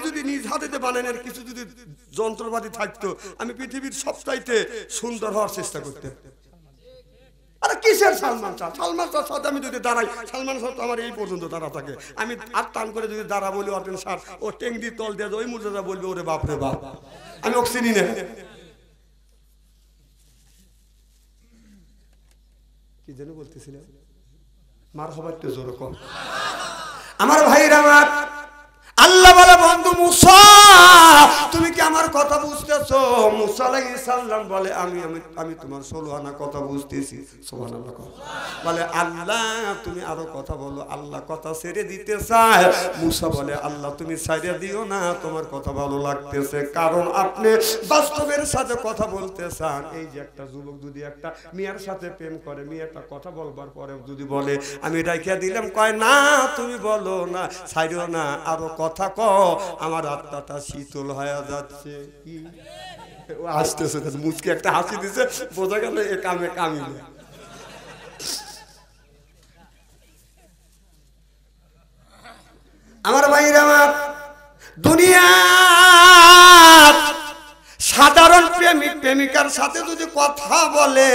পৃথিবীর সবটাইতে সুন্দর হওয়ার চেষ্টা করতে আরে কিসের সালমান শাহ সালমান শাহ সাথে আমি যদি দাঁড়াই সালমান শাহ তো আমার এই পর্যন্ত দাঁড়া থাকে আমি আর টান করে যদি দাঁড়া বলি অটেন সার ও টেংদি তল দিয়ে ওই মুর্জাদা বলবে ওরে বাপ রে বাপ আমি ওকে চিনি না কি যেন বলতেছিলাম মার হবার জোর কম আমার ভাইরা আমার আল্লাহ বলে বন্ধু মুসা তুমি কি আমার কথা বুঝতেছো মুসা সাল্লাম বলে আমি আমি আমি তোমার ষোলো আনা কথা বুঝতেছি বলে আল্লাহ তুমি আরো কথা বলো আল্লাহ কথা ছেড়ে দিতে চায় মুসা বলে আল্লাহ তুমি ছাড়িয়ে দিও না তোমার কথা ভালো লাগতেছে কারণ আপনি বাস্তবের সাথে কথা বলতে চান এই যে একটা যুবক যদি একটা মেয়ের সাথে প্রেম করে মেয়েটা কথা বলবার পরে যদি বলে আমি রাখিয়া দিলাম কয় না তুমি বলো না ছাড়িও না আরো কথা কথা ক আমার আত্মাটা শীতল হয়ে যাচ্ছে কি আসতেছে মুচকে একটা হাসি দিছে বোঝা গেল এ কামে কামিলে আমার ভাইয়ের আমার দুনিয়া সাধারণ প্রেমিক প্রেমিকার সাথে যদি কথা বলে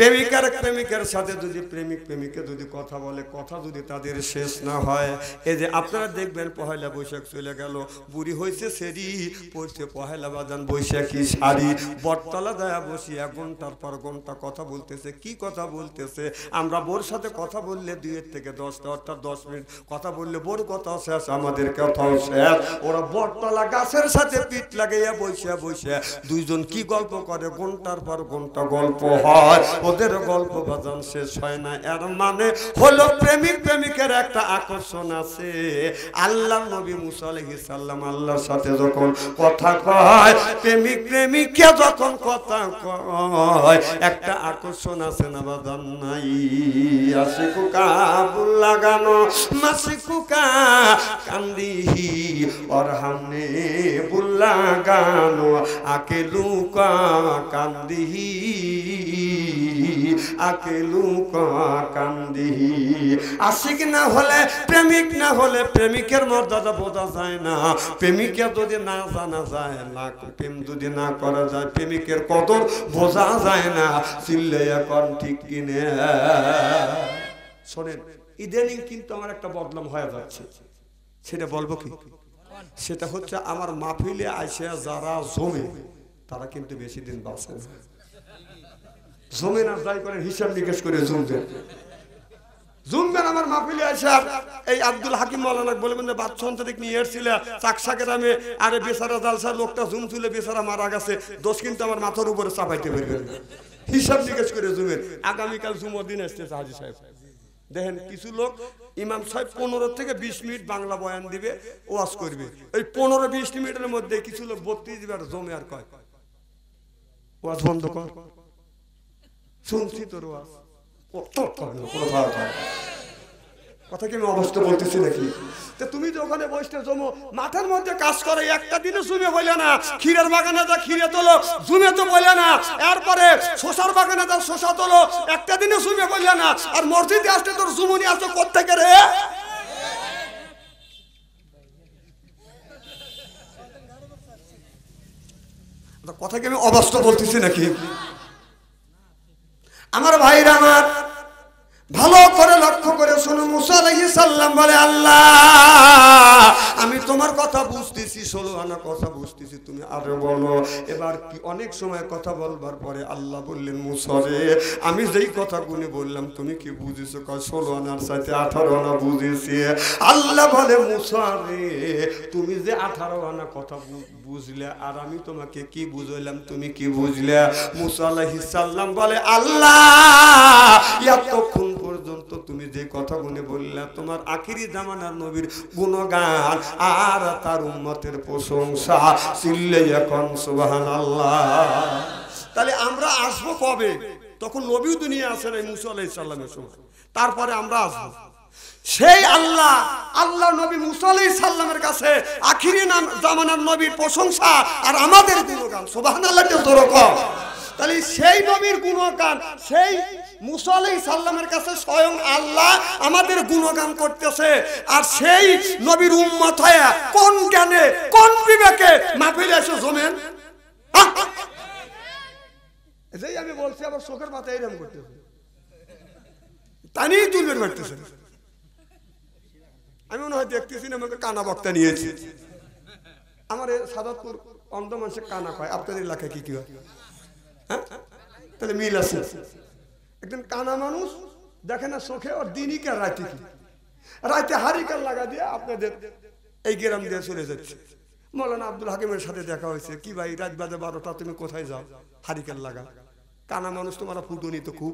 প্রেমিকার প্রেমিকার সাথে যদি প্রেমিক প্রেমিকে যদি কথা বলে কথা যদি তাদের শেষ না হয় এই যে আপনারা দেখবেন পহেলা বৈশাখ চলে গেল বুড়ি হয়েছে সেরি পড়ছে পহেলা বাজান বৈশাখী শাড়ি বটতলা দয়া বসি এক ঘন্টার পর ঘন্টা কথা বলতেছে কি কথা বলতেছে আমরা বোর সাথে কথা বললে দুয়ের থেকে দশটা অর্থাৎ দশ মিনিট কথা বললে বোর কথা শেষ আমাদের কথাও শেষ ওরা বটতলা গাছের সাথে পিঠ লাগাইয়া বসিয়া বসিয়া দুইজন কি গল্প করে ঘন্টার পর ঘন্টা গল্প হয় ওদের গল্প বাজান শেষ হয় না এর মানে হলো প্রেমিক প্রেমিকের একটা
আকর্ষণ আছে আল্লাহ নবী মুসালহি সাল্লাম আল্লাহর সাথে যখন
কথা কয় প্রেমিক প্রেমিককে যখন কথা কয় একটা আকর্ষণ আছে না বাজান নাই আশিকু কাবুল লাগানো কুকা কান্দি ওর হামনে বুল্লা গানো আকে লুকা কান্দিহি আকেলু কান্দি আশিক না হলে প্রেমিক না হলে প্রেমিকের মর্যাদা বোঝা যায় না প্রেমিকে যদি না জানা যায় না প্রেম যদি না করা যায় প্রেমিকের কদর বোঝা যায় না চিল্লে এখন ঠিক কিনে শোনেন ইদানিং কিন্তু আমার একটা বদনাম হয়ে যাচ্ছে সেটা বলবো কি সেটা হচ্ছে আমার মাহফিলে আইসিয়া যারা জমে তারা কিন্তু বেশি দিন বাঁচে না জমেন আর যাই করেন হিসাব নিকেশ করে জমবেন জুমবেন আমার মাফিলে আসা এই আব্দুল হাকিম মৌলানা বলবেন যে বাচ্চা অন্তরিক নিয়ে এসেছিল চাকসা গ্রামে আরে বেচারা জালসা লোকটা জুম তুলে বেচারা মারা গেছে দোষ কিন্তু আমার মাথার উপরে চাপাইতে পারবেন হিসাব জিজ্ঞেস করে জুমের আগামীকাল জুমর দিন আসতেছে হাজি সাহেব দেখেন কিছু লোক ইমাম সাহেব পনেরো থেকে বিশ মিনিট বাংলা বয়ান দিবে ওয়াশ করবে এই পনেরো বিশ মিনিটের মধ্যে কিছু লোক বত্রিশ দিবে আর জমে আর কয় ওয়াশ বন্ধ কর শুনছি তোর কথা কি আমি অবস্থা বলতেছি নাকি তুমি যে ওখানে বসতে জমো মাথার মধ্যে কাজ করে একটা দিনে জুমে বলে না ক্ষীরের বাগানে যা ক্ষীরে তোলো জুমে তো বলে না এরপরে শোষার বাগানে যা শোষা তোলো একটা দিনে জুমে বলে না আর মসজিদে আসতে তোর জুমুনি আসতো কোথেকে রে কথা কি আমি অবাস্তব বলতেছি নাকি আমার ভাইরা আমার ভালো করে লক্ষ্য করে শোনো মুসা বলে আল্লাহ আমি তোমার কথা বুঝতেছি শোনো আনা কথা বুঝতেছি তুমি আরো বলো এবার কি অনেক সময় কথা বলবার পরে আল্লাহ বললেন মুসরে আমি যেই কথাগুলি বললাম তুমি কি বুঝেছো কয় ষোলো আনার সাথে আঠারো আনা বুঝেছি আল্লাহ বলে মুসরে তুমি যে আঠারো আনা কথা বুঝলে আর আমি তোমাকে কি বুঝলাম তুমি কি বুঝলে মুসাল্লাম বলে আল্লাহ এতক্ষণ পর্যন্ত তুমি যে কথাগুলি বললা তোমার আখিরি জামানার নবীর গুণগান আর তার উন্মতের প্রশংসা চিল্লে এখন সুবাহান আল্লাহ তাহলে আমরা আসবো কবে তখন নবী দুনিয়া আসেন এই মুসা আলাহিসাল্লামের সময় তারপরে আমরা আসবো সেই আল্লাহ আল্লাহ নবী মুসালি সাল্লামের কাছে আখিরি নাম জামানার নবীর প্রশংসা আর আমাদের গুণগান সোবাহান আল্লাহকে দুরকম তাহলে সেই নবীর গুণগান সেই মুসালি সাল্লামের কাছে স্বয়ং আল্লাহ আমাদের গুণগান করতেছে আর সেই নবীর উম্মত হয়ে কোন জ্ঞানে কোন বিবেকে মাহফিলে এসে জমেন যেই আমি বলছি আবার চোখের মাথায় এরম করতেছে তা নিয়েই তুলবেন মারতেছে আমি মনে হয় দেখতেছি না আমাকে কানা বক্তা নিয়েছি আমার সাদাতপুর অন্ধ মানুষের কানা কয় আপনাদের এলাকায় কি কি হয় হ্যাঁ? তাহলে মিল আছে একদিন কানা মানুষ দেখে না চোখে ওর দিনইকার রাতে কি রাতে হারিকার লাগা দিয়ে আপনাদের এই গ্রাম দিয়ে চলে যাচ্ছে মৌলানা আব্দুল হাকিমের সাথে দেখা হয়েছে কি ভাই রাত বাজে বারোটা তুমি কোথায় যাও হারিকার লাগা কানা মানুষ তোমার ফুটুনি তো খুব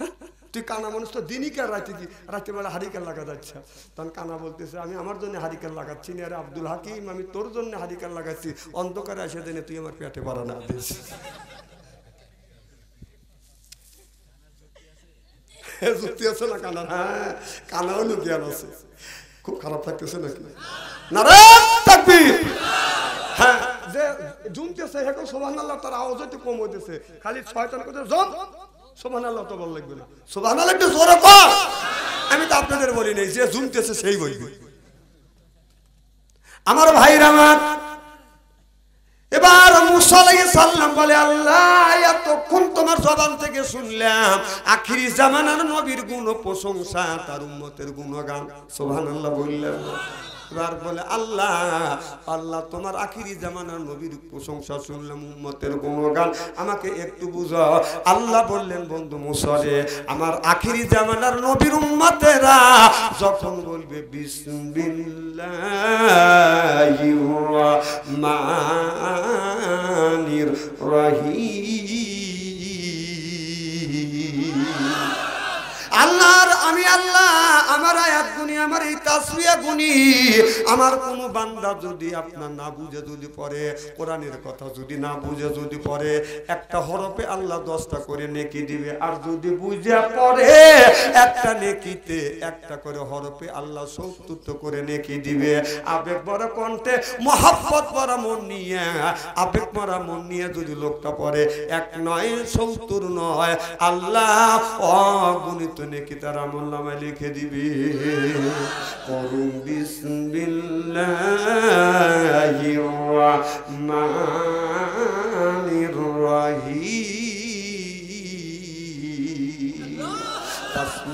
হ্যাঁ? তুই কানা মানুষ তো দিনই কেন রাতে দি রাত্রিবেলা হারিকেল লাগা যাচ্ছে তখন কানা বলতেছে আমি আমার জন্য হারিকেল লাগাচ্ছি না আরে আব্দুল হাকিম আমি তোর জন্য হারিকেল লাগাচ্ছি অন্ধকারে এসে দিনে তুই আমার পেটে পারা না দিস আছে না হ্যাঁ কানাও লুকিয়ান আছে খুব খারাপ থাকতেছে নাকি নারে হ্যাঁ যে জুমতেছে এখন সোভান আল্লাহ তার আওয়াজ হইতে কম হইতেছে খালি ছয় করতে জম আমি তো আপনাদের বলি নাই যে জুমতেছে সেই আমার ভাই আমার এবার সাল্লাম বলে আল্লাহ এতক্ষণ তোমার জবান থেকে শুনলাম আখিরি জামানার নবীর গুণ প্রশংসা তার উম্মতের গুণগান সোভান আল্লাহ বললেন আর বলে আল্লাহ আল্লাহ তোমার আখিরি জামানার নবীর প্রশংসা শুনলাম উম্মতের গুণগান আমাকে একটু বুঝাও আল্লাহ বললেন বন্ধু মুসরে আমার আখিরি জামানার নবীর উম্মতেরা যখন বলবে বিসমিল্লাহির রহিম আল্লাহর আমি আল্লাহ আমার আয়াত গুনি আমার এই তাসবিয়া গুনি আমার কোন বান্দা যদি আপনার না বুঝে যদি পড়ে কোরআনের কথা যদি না বুঝে যদি পড়ে একটা হরফে আল্লাহ দশটা করে নেকি দিবে আর যদি বুঝে পড়ে একটা নেকিতে একটা করে হরফে আল্লাহ সত্তর করে নেকি দিবে আবেগ বড় কণ্ঠে মহাব্বত বড় মন নিয়ে আবেগ মারা মন নিয়ে যদি লোকটা পড়ে এক নয় সত্তর নয় আল্লাহ অগুণিত নেকি তারা মোল্লা মালিকে দিবি করুম বিসমিল্লাহির রহমানির রহিম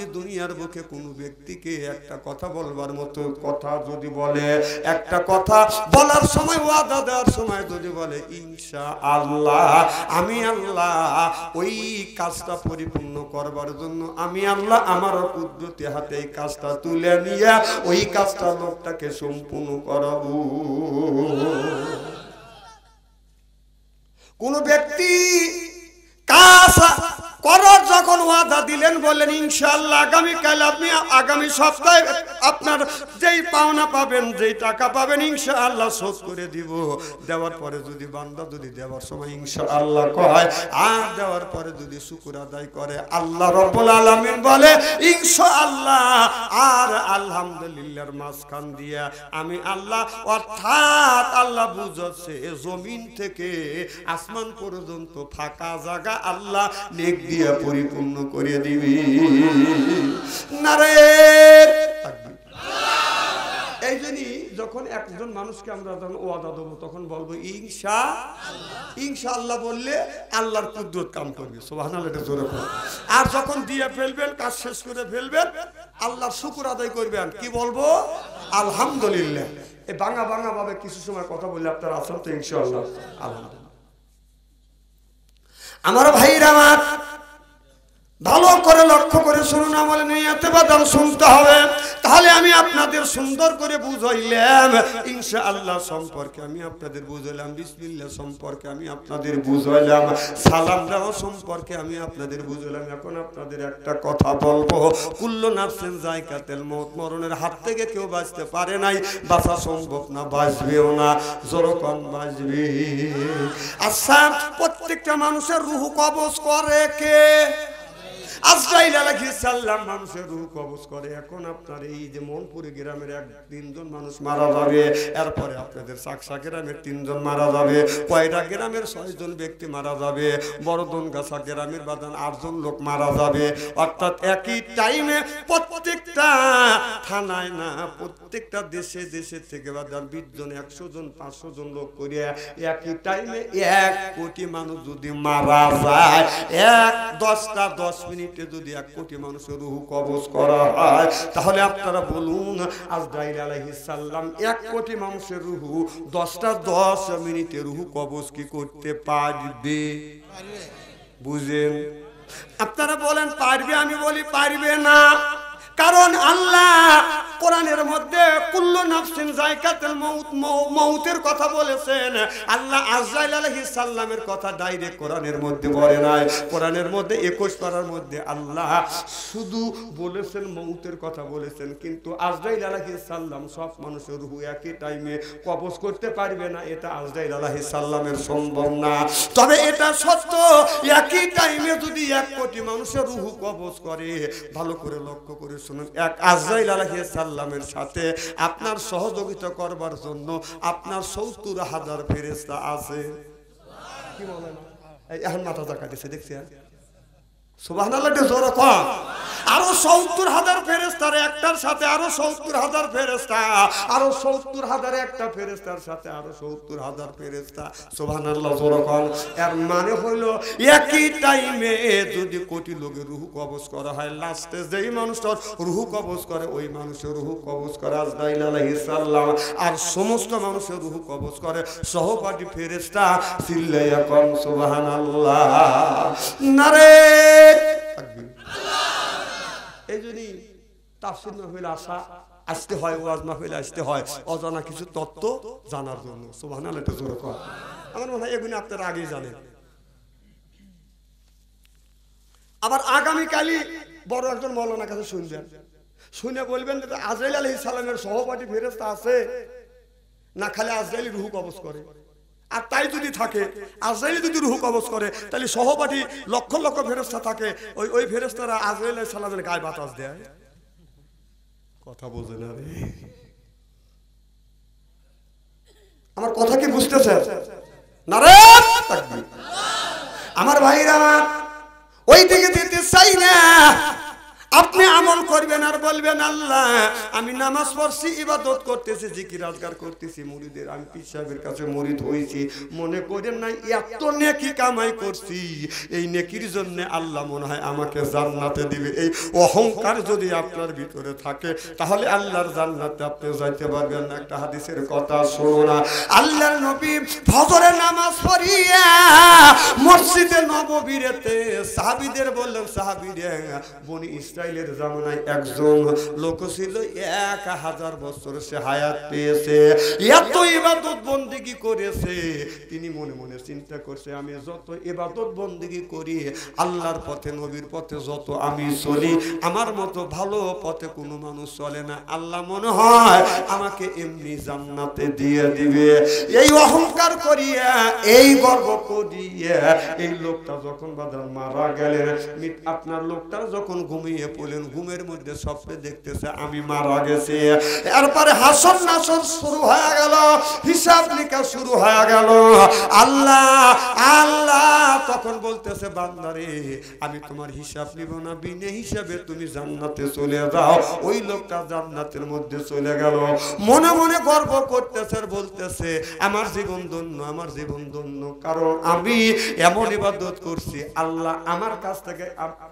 যদি দুনিয়ার বুকে কোনো ব্যক্তিকে একটা কথা বলবার মতো কথা যদি বলে একটা কথা বলার সময় ওয়াদা দেওয়ার সময়
যদি বলে ইনশা আল্লাহ
আমি আল্লাহ ওই কাজটা পরিপূর্ণ করবার জন্য আমি আল্লাহ আমার কুদরতি হাতে এই কাজটা তুলে নিয়ে ওই কাজটা লোকটাকে সম্পূর্ণ করব কোন ব্যক্তি কাজ করার যখন ওয়াদা দিলেন বললেন ইনশাল্লাহ আগামীকাল আপনি আগামী সপ্তাহে আপনার যেই পাওনা পাবেন যেই টাকা পাবেন ইনশাআল্লাহ শোধ করে দিব দেওয়ার পরে যদি বান্দা যদি দেওয়ার সময় ইনশাআল্লাহ কয় আর দেওয়ার পরে যদি শুকুর আদায় করে আল্লাহ রব্বুল আলামিন বলে ইনশাআল্লাহ আর আলহামদুলিল্লাহর মাঝখান দিয়া আমি আল্লাহ অর্থাৎ আল্লাহ বুঝাচ্ছে জমিন থেকে আসমান পর্যন্ত ফাঁকা জায়গা আল্লাহ নেক দিয়া পরিপূর্ণ করে দিবি যখন একজন মানুষকে আমরা ওয়াদা দেবো তখন বলবো আল্লাহ বললে আল্লাহর কুদ্রত কাম করবে আর যখন দিয়ে ফেলবেন কাজ শেষ করে ফেলবেন আল্লাহর শুকুর আদায় করবেন কি বলবো আলহামদুলিল্লাহ এ বাঙা বাঙা ভাবে কিছু সময় কথা বললে আপনার আসল তো ইনশাআল্লাহ আলহামদুলিল্লাহ আমার ভাইরা আমার ভালো করে লক্ষ্য করে শুনুন আমলে নিয়াতে বাদাল শুনতে হবে তাহলে আমি আপনাদের সুন্দর করে বুঝাইলাম ইনশা আল্লাহ সম্পর্কে আমি আপনাদের বুঝাইলাম বিসমিল্লা সম্পর্কে আমি আপনাদের বুঝাইলাম সালাম রাহ সম্পর্কে আমি আপনাদের বুঝাইলাম এখন আপনাদের একটা কথা বলবো কুল্ল নাফসেন জায়গা তেল মত মরণের হাত থেকে কেউ বাঁচতে পারে নাই বাঁচা সম্ভব না বাঁচবেও না জোরকম বাঁচবে আচ্ছা প্রত্যেকটা মানুষের রুহ কবজ করে কে আজরাইল আলাইহিসসালাম মানুষের রূহ কবজ করে এখন আপনার এই যে মনপুরে গ্রামের এক তিনজন মানুষ মারা যাবে এরপরে আপনাদের সাকসা গ্রামের তিনজন মারা যাবে কয়রা গ্রামের ছয়জন ব্যক্তি মারা যাবে বড়দন গাছা গ্রামের বাদান আটজন লোক মারা যাবে অর্থাৎ একই টাইমে প্রত্যেকটা থানায় না প্রত্যেকটা দেশে দেশে থেকে বাদান বিশ জন একশো জন পাঁচশো জন লোক করিয়া একই টাইমে এক কোটি মানুষ যদি মারা যায় এক দশটা দশ মিনিট মিনিটে যদি এক কোটি মানুষের রুহ কবজ করা হয় তাহলে আপনারা বলুন আজ আজরাইল আলহিসাল্লাম এক কোটি মানুষের রুহ দশটা দশ মিনিটে রুহ কবজ কি করতে পারবে বুঝেন আপনারা বলেন পারবে আমি বলি পারবে না কারণ আল্লাহ কোরআনের মধ্যে কুল্লু নাফসিন জায়কাতুল মউত মউতের কথা বলেছেন আল্লাহ আজরাইল আলাইহিস সালামের কথা ডাইরেক্ট কোরআনের মধ্যে বলে নাই কোরআনের মধ্যে 21 পারার মধ্যে আল্লাহ শুধু বলেছেন মউতের কথা বলেছেন কিন্তু আজরাইল আলাইহিস সালাম সব মানুষের রূহ একই টাইমে কবজ করতে পারবে না এটা আজরাইল আলাইহিস সালামের সম্ভব না তবে এটা সত্য একই টাইমে যদি এক কোটি মানুষের রূহ কবজ করে ভালো করে লক্ষ্য করে শুনুন এক আজরাইল আলহিয়া সাল্লামের সাথে আপনার সহযোগিতা করবার জন্য আপনার সত্তর হাজার ফেরেস্তা আছে কি বলেন এখন মাথা জাকা দিছে দেখছি হ্যাঁ আরো সত্তর হাজার একটার সাথে আরো সত্তর হাজার আরো সত্তর হাজার একটা ফেরেস্তার সাথে আরো সত্তর হাজার মানে একই টাইমে যদি কোটি লোকের রুহু কবজ করা হয় লাস্টে যেই মানুষটার রুহু কবজ করে ওই মানুষের রুহু কবজ করে আজদাইল আর সমস্ত মানুষের রুহু কবজ করে সহপাঠী ফেরেস্তা সিল্লাই কম সোভান আল্লাহ নারে অজানা কিছু তত্ত্ব জানার জন্য আমার মনে হয় এগুলি আগেই জানেন আবার আগামীকালই বড় একজন মৌলানার কাছে শুনবেন শুনে বলবেন আজরাইল আলহিসের সহপাঠী ফেরস্তা আছে না খালি আজরাইল রুহু কবচ করে আর তাই যদি থাকে আজরাইল যদি রুহু কবজ করে তাহলে সহপাঠী লক্ষ লক্ষ ফেরস্তা থাকে ওই ওই ফেরস্তারা আজরাইল সালাদের গায়ে বাতাস দেয় কথা বুঝে না রে আমার কথা কি বুঝতেছে আমার ভাইরা ওই দিকে যেতে চাই না আপনি আমল করবেন আর বলবেন আল্লাহ আমি নামাজ পড়ছি ইবাদত করতেছি জিকির আজগার করতেছি মুরিদের আমি পীর সাহেবের কাছে মুড়িদ হয়েছি মনে করেন না এত নেকি কামাই করছি এই নেকির জন্য আল্লাহ মনে হয় আমাকে জান্নাতে দিবে এই অহংকার যদি আপনার ভিতরে থাকে তাহলে আল্লাহর জান্নাতে আপনি যাইতে পারবেন না একটা হাদিসের কথা শোনো না আল্লাহর নবী ফজরে নামাজ পড়িয়া মসজিদে নববীরেতে সাহাবিদের বললেন সাহাবিরে বনি ইসলাম ইসরায়েলের জামানায় একজন লোক ছিল এক হাজার বছর সে হায়াত পেয়েছে এত ইবাদত বন্দিগি করেছে তিনি মনে মনে চিন্তা করছে আমি যত ইবাদত বন্দিগি করি আল্লাহর পথে নবীর পথে যত আমি চলি আমার মতো ভালো পথে কোনো মানুষ চলে না আল্লাহ মনে হয় আমাকে এমনি জান্নাতে দিয়ে দিবে এই অহংকার করিয়া এই গর্ব করিয়া এই লোকটা যখন বাদার মারা গেলেন আপনার লোকটা যখন ঘুমিয়ে বলেন ঘুমের মধ্যে সবচেয়ে দেখতেছে আমি মারা গেছি এরপরে হাসন নাসন শুরু হয়ে গেল হিসাব নিকা শুরু হয়ে গেল আল্লাহ আল্লাহ তখন বলতেছে বান্দারে আমি তোমার হিসাব নিব না বিনে হিসাবে তুমি জান্নাতে চলে যাও ওই লোকটা জান্নাতের মধ্যে চলে গেল মনে মনে গর্ব করতেছে বলতেছে আমার জীবন ধন্য আমার জীবন ধন্য কারণ আমি এমন ইবাদত করছি আল্লাহ আমার কাছ থেকে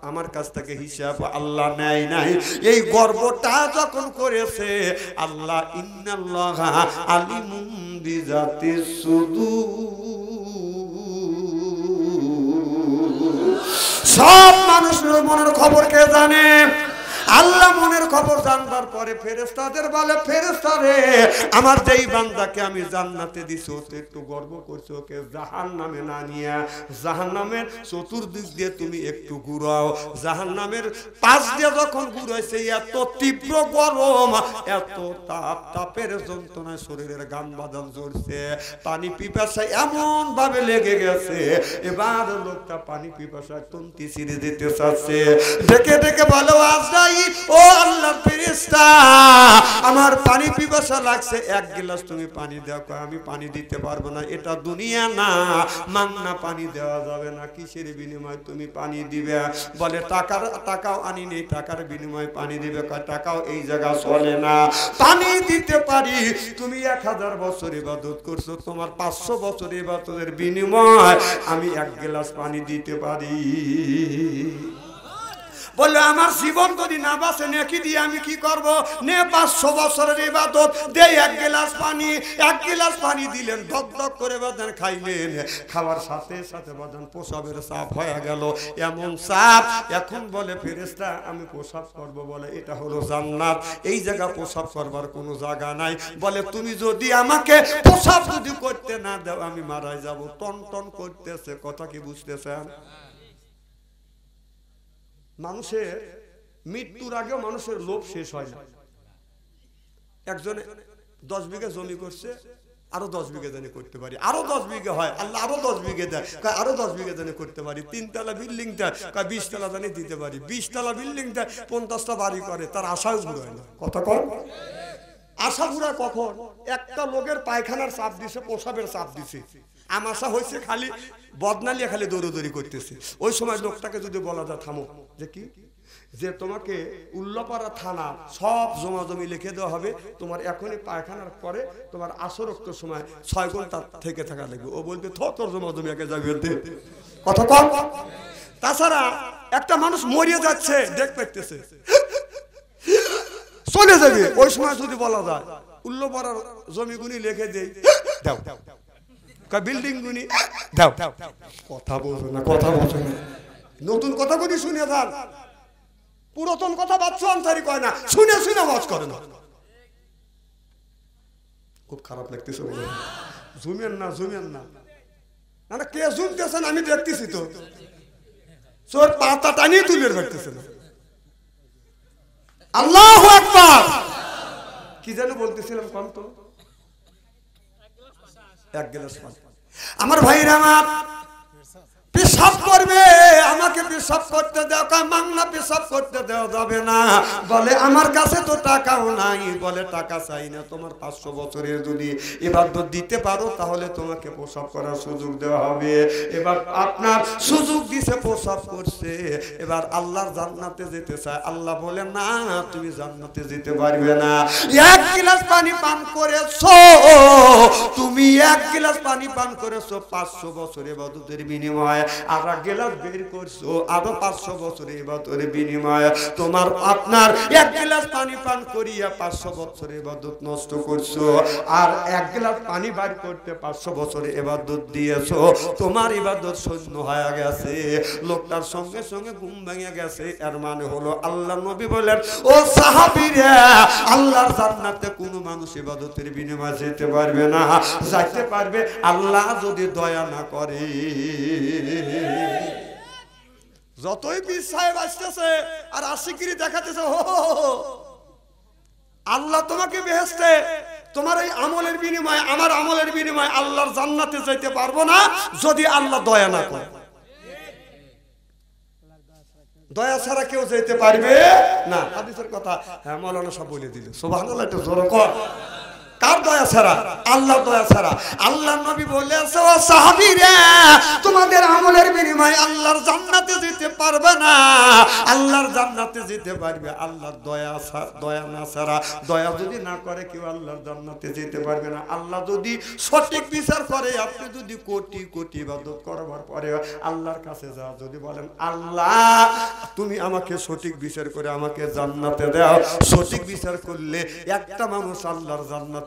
আমার কাছ থেকে হিসাব আল্লাহ আল্লাহ নেয় নাই এই গর্বটা যখন করেছে আল্লাহ ইন্নাল্লাহা আলিমুম জাতি শুধু সব মানুষের মনের খবরকে জানে আল্লাহ মনের খবর জানবার পরে ফেরেস্তাদের বলে ফেরেস্তারে আমার যেই বান্দাকে আমি জান্নাতে দিছি ওতে একটু গর্ব করছে ওকে জাহান নামে না নিয়ে জাহান নামের চতুর্দিক দিয়ে তুমি একটু ঘুরাও জাহান নামের পাশ দিয়ে যখন ঘুরাইছে এত তীব্র গরম এত তাপ তাপের যন্ত্রণায় শরীরের গান বাদাম জ্বলছে পানি পিপাসায় এমন ভাবে লেগে গেছে এবার লোকটা পানি পিপাসায় তন্তি ছিঁড়ে দিতে চাচ্ছে দেখে দেখে ভালো আজ ও আল্লাহ ফেরেশতা আমার পানি পিপাসা লাগছে এক গ্লাস তুমি পানি দাও আমি পানি দিতে পারবো না এটা দুনিয়া না মাংনা পানি দেওয়া যাবে না কিসের বিনিময়ে তুমি পানি দিবে বলে টাকার টাকাও আনি নেই টাকার বিনিময়ে পানি দিবে টাকাও এই জায়গা চলে না পানি দিতে পারি তুমি এক হাজার বছর ইবাদত করছো তোমার পাঁচশো বছর ইবাদতের বিনিময় আমি এক গ্লাস পানি দিতে পারি বললো আমার জীবন যদি না বাসে নেকি দিয়ে আমি কি করব নে পাঁচশো বছরের ইবাদত দে এক গিলাস পানি এক গিলাস পানি দিলেন ধপ ধপ করে বাদান খাইলেন খাওয়ার সাথে সাথে বাদান প্রসাবের চাপ হয়ে গেল এমন চাপ এখন বলে ফেরেস্তা আমি প্রসাব করব বলে এটা হলো জান্নাত এই জায়গা প্রসাব করবার কোনো জায়গা নাই বলে তুমি যদি আমাকে প্রসাব যদি করতে না দাও আমি মারাই যাব টন টন করতেছে কথা কি বুঝতেছেন মানুষের মৃত্যুর আগেও মানুষের লোভ শেষ হয় না একজনে দশ বিঘা জমি করছে আরো দশ বিঘে জানি করতে পারি আরো দশ বিঘে হয় আল্লাহ আরো দশ বিঘে দেয় আরো দশ বিঘে জানি করতে পারি তিনতলা বিল্ডিং দেয় বিশতলা জানি দিতে পারি বিশতলা বিল্ডিং দেয় পঞ্চাশটা বাড়ি করে তার আশাও হয় না কত কম আশা ঘুরা কখন একটা লোকের পায়খানার চাপ দিছে প্রসাবের চাপ দিছে আমাশা হয়েছে খালি বদনালিয়া খালি দৌড়োদৌড়ি করতেছে ওই সময় লোকটাকে যদি বলা যায় থামো যে কি যে তোমাকে উল্লাপাড়া থানা সব জমা জমি লিখে দেওয়া হবে তোমার এখনই পায়খানার পরে তোমার আসরক্ত সময় ছয় ঘন্টা থেকে থাকা লাগবে ও বলতে থ তোর জমা জমি একে যাবে কথা কম তাছাড়া একটা মানুষ মরিয়ে যাচ্ছে দেখ পাইতেছে চলে যাবে ওই সময় যদি বলা যায় উল্লোপাড়ার জমিগুনি লিখে দেই দাও বিল্ডিং গুনি দাও কথা বলছো না কথা বলছো না নতুন কথা বলি শুনে দাও পুরাতন কথা বাচ্চু আনসারি কয় না শুনে শুনে আওয়াজ করে না খুব খারাপ লাগতেছে জুমেন না জুমেন না না কে জুমতেছেন আমি দেখতেছি তো চোর পাতা টানিয়ে তুলে রাখতেছে না আল্লাহ একবার কি যেন বলতেছিলাম কম তো এক গ্লাস পানি আমার ভাইরা আমার পেশাব করবে আমাকে পেশাব করতে দাও কা পেশাব করতে দাও যাবে না বলে আমার কাছে তো টাকাও নাই বলে টাকা চাই না তোমার পাঁচশো বছরের যদি এবার তো দিতে পারো তাহলে তোমাকে প্রসাব করার সুযোগ দেওয়া হবে এবার আপনার সুযোগ দিছে প্রসাব করছে এবার আল্লাহর জান্নাতে যেতে চায় আল্লাহ বলে না তুমি জান্নাতে যেতে পারবে না এক গ্লাস পানি পান করেছো তুমি এক গ্লাস পানি পান করেছো পাঁচশো বছরের এবাদতের বিনিময়ে আরা বের করছো আরো পাঁচশো বছরের তোমার আপনার এক পানি পান করিয়া পাঁচশো নষ্ট করছো আর এক পানি বার করতে পাঁচশো বছরে দিয়েছো তোমার হয়ে গেছে লোকটার সঙ্গে সঙ্গে ঘুম ভেঙে গেছে এর মানে হলো আল্লাহ নবী বলেন ও সাহাবিরা আল্লাহর জান্নাতে কোনো মানুষ ইবাদতের বিনিময়ে যেতে পারবে না যাইতে পারবে আল্লাহ যদি দয়া না করে যতই পীর সাহেব আসতেছে আর আশিকিরি দেখাতেছে হো আল্লাহ তোমাকে বেহেস্তে তোমার এই আমলের বিনিময়ে আমার আমলের বিনিময়ে আল্লাহর জান্নাতে যাইতে পারবো না যদি আল্লাহ দয়া না করে দয়া ছাড়া কেউ যেতে পারবে না হাদিসের কথা হ্যাঁ মৌলানা সব বলে দিল সোভান একটা জোর কর কার দয়া ছাড়া আল্লাহ দয়া ছাড়া আল্লাহ নবী বলেছে ও সাহাবীরা তোমাদের আমলের বিনিময়ে আল্লাহর জান্নাতে যেতে পারবে না আল্লাহর জান্নাতে যেতে পারবে আল্লাহর দয়া দয়া না ছাড়া দয়া যদি না করে কেউ আল্লাহর জান্নাতে যেতে পারবে না আল্লাহ যদি সঠিক বিচার করে আপনি যদি কোটি কোটি ইবাদত করবার পরে আল্লাহর কাছে যা যদি বলেন আল্লাহ তুমি আমাকে সঠিক বিচার করে আমাকে জান্নাতে দাও সঠিক বিচার করলে একটা মানুষ আল্লাহর জান্নাত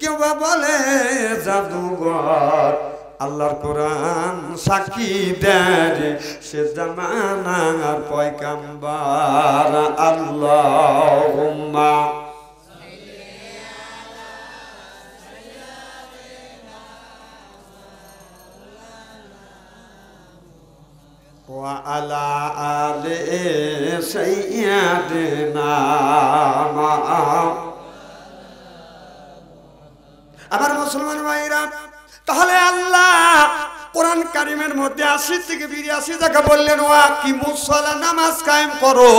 কেউ বা বলে জাদুঘর আল্লাহর কোরআন সাক্ষী দেয় সে জামানার পয়কাম্বার আল্লাহ وعلى آل سيدنا محمد আমার মুসলমান ভাইরা তাহলে আল্লাহ কোরআন কারিমের মধ্যে আশি থেকে বিরাশি দেখা বললেন ও কি মুসলা নামাজ কায়েম করো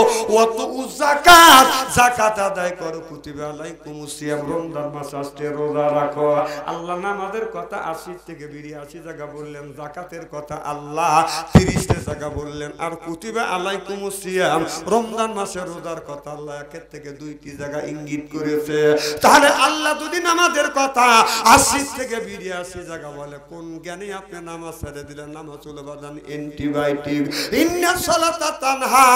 অত তো জাকাত জাকাত আদায় করো কুতিবে আলাইকুম সিয়াম রমজান মাস আসতে রোজা রাখো আল্লাহ নামাজের কথা আশি থেকে বিরাশি জায়গা বললেন জাকাতের কথা আল্লাহ তিরিশে জায়গা বললেন আর কুতিবে আলাই কুমুসিয়াম রমজান মাসের রোজার কথা আল্লাহ একের থেকে দুইটি জায়গা ইঙ্গিত করেছে তাহলে আল্লাহ যদি নামাজের কথা আশি থেকে বিরাশি জায়গা বলে কোন জ্ঞানে আপনি নাম নামাজ ছেড়ে দিলে নামাজ হলো বাদান অ্যান্টিবায়োটিক ইন্না সালাতা তানহা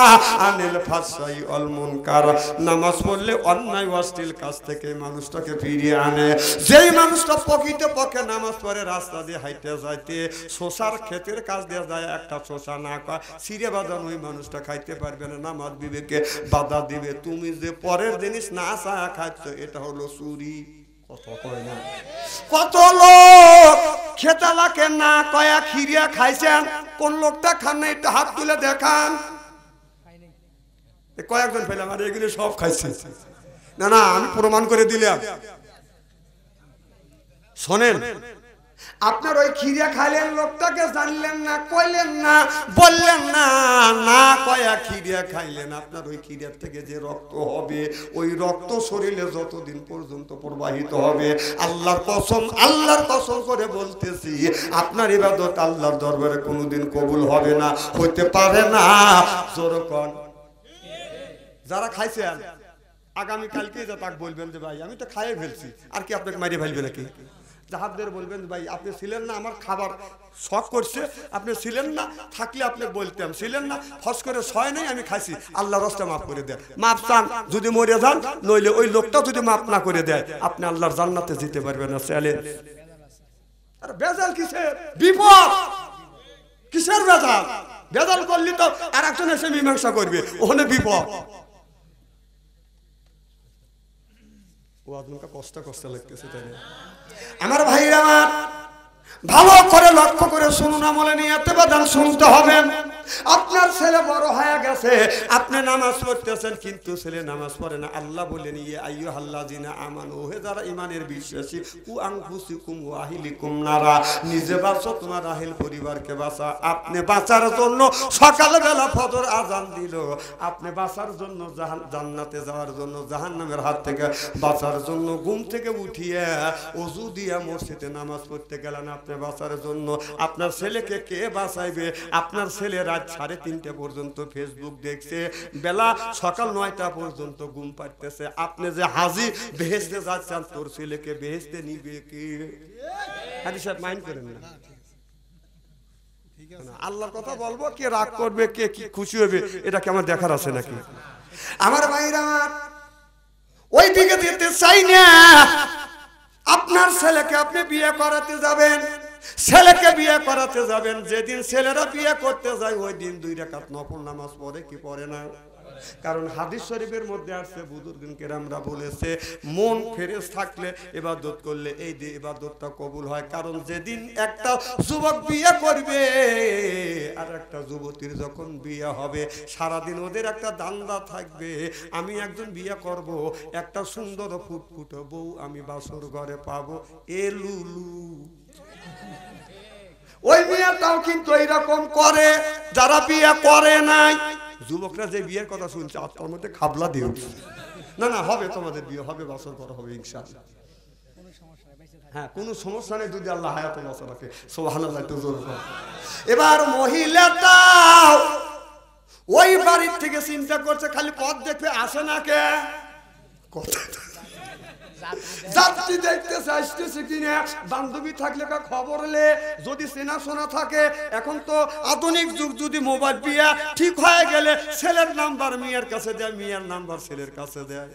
আনিল ফাসাই অল মুনকার নামাজ পড়লে অন্যায় অশ্লীল কাজ থেকে মানুষটাকে ফিরিয়ে আনে যেই মানুষটা প্রকৃত পক্ষে নামাজ পড়ে রাস্তা দিয়ে হাইতে যাইতে শোষার ক্ষেতের কাজ দিয়ে যায় একটা শোষা না কয় সিরে বাদান ওই মানুষটা খাইতে পারবে না নামাজ বিবেকে বাধা দিবে তুমি যে পরের জিনিস না চা খাচ্ছ এটা হলো চুরি কত কয় না কত লোক খেতালাকে না কয়া খিরিয়া খাইছেন কোন লোকটা খান না একটু হাত তুলে দেখান কয়েকজন ফেলাম আর এগুলো সব খাইছে না না আমি প্রমাণ করে দিলাম শোনেন আপনার ওই খিরে খাইলেন লোকটাকে জানলেন না কইলেন না বললেন না না কয়া খিরিয়া খাইলেন আপনার ওই খিরিয়ার থেকে যে রক্ত হবে ওই রক্ত শরীরে যতদিন পর্যন্ত প্রবাহিত হবে আল্লাহর কসম আল্লাহর কসম করে বলতেছি আপনার ইবাদত আল্লাহর দরবারে কোনোদিন কবুল হবে না হইতে পারে না জোরকন যারা খাইছেন আগামীকালকে যা তাক বলবেন যে ভাই আমি তো খাইয়ে ফেলছি আর কি আপনাকে মারিয়ে ফেলবে নাকি জাহাজদের বলবেন ভাই আপনি ছিলেন না আমার খাবার শখ করছে আপনি ছিলেন না থাকলে আপনি বলতাম ছিলেন না ফস করে ছয় নাই আমি খাইছি আল্লাহ রসটা মাফ করে দেয় মাফ চান যদি মরে যান নইলে ওই লোকটা যদি মাফ না করে দেয় আপনি আল্লাহর জান্নাতে যেতে পারবেন না চাইলে আর বেজাল কিসের বিপদ কিসের বেজাল বেজাল করলে তো আর একজন এসে মীমাংসা করবে ওখানে বিপদ ও আপনার কষ্ট কষ্ট লাগতেছে তাই আমার ভাইরা আমার ভালো করে লক্ষ্য করে শুনুন আমলে নিয়ে বাদান শুনতে হবে আপনার ছেলে বড় হয়ে গেছে আপনি নামাজ পড়তেছেন কিন্তু ছেলে নামাজ পড়ে না আল্লাহ বলে নিয়ে আইয়ো আল্লাহ জিনা আমান ওহে যারা ইমানের বিশ্বাসী কু আং আংফুসি কুম আহিলি কুম নারা নিজে বাঁচো তোমার আহিল পরিবারকে বাঁচা আপনি বাঁচার জন্য সকালবেলা ফজর আজান দিল আপনি বাঁচার জন্য জাহান জান্নাতে যাওয়ার জন্য জাহান্নামের হাত থেকে বাঁচার জন্য ঘুম থেকে উঠিয়ে অজু দিয়া মসজিদে নামাজ পড়তে গেলেন আপনি থেকে বাঁচার জন্য আপনার ছেলেকে কে বাঁচাইবে আপনার ছেলে রাত সাড়ে তিনটে পর্যন্ত ফেসবুক দেখছে বেলা সকাল নয়টা পর্যন্ত গুম পাড়তেছে আপনি যে হাজি বেহেসতে যাচ্ছেন তোর ছেলেকে বেহেসতে নিবে কি হাজি সাহেব মাইন্ড করেন না আল্লাহর কথা বলবো কে রাগ করবে কে কি খুশি হবে এটা কি আমার দেখার আছে নাকি আমার ভাইরা ওই দিকে যেতে চাই না আপনার ছেলেকে আপনি বিয়ে করাতে যাবেন ছেলেকে বিয়ে করাতে যাবেন যেদিন ছেলেরা বিয়ে করতে যায় ওই দিন দুই রেখাত নকল নামাজ পড়ে কি পড়ে না কারণ হাদিস শরীফের মধ্যে আসছে বুজুর্গিন কেরামরা বলেছে মন ফেরেজ থাকলে এবাদত করলে এই যে এবাদতটা কবুল হয় কারণ যেদিন একটা যুবক বিয়ে করবে আর একটা যুবতীর যখন বিয়ে হবে সারাদিন ওদের একটা দান্দা থাকবে আমি একজন বিয়ে করব একটা সুন্দর ফুটফুটো বউ আমি বাসর ঘরে পাবো এ লুলু ওই মেয়েটাও কিন্তু এইরকম করে যারা বিয়ে করে নাই যুবকরা যে বিয়ের কথা শুনছে আত্মার মধ্যে খাবলা দিয়ে না না হবে তোমাদের বিয়ে হবে বাসর করা হবে ইনশাআল্লাহ হ্যাঁ কোনো সমস্যা নেই যদি আল্লাহ হায়াতে বাসা রাখে সোহানাল্লাহ একটু এবার মহিলাটা ওই বাড়ির থেকে চিন্তা করছে খালি পথ দেখবে আসে না কে কথা যাত্রী দেখতেছে আসতেছে কিনা বান্ধবী থাকলে খবর লে যদি চেনা শোনা থাকে এখন তো আধুনিক যুগ যদি মোবাইল বিয়া ঠিক হয়ে গেলে ছেলের নাম্বার মেয়ের কাছে দেয় মেয়ের নাম্বার ছেলের কাছে দেয়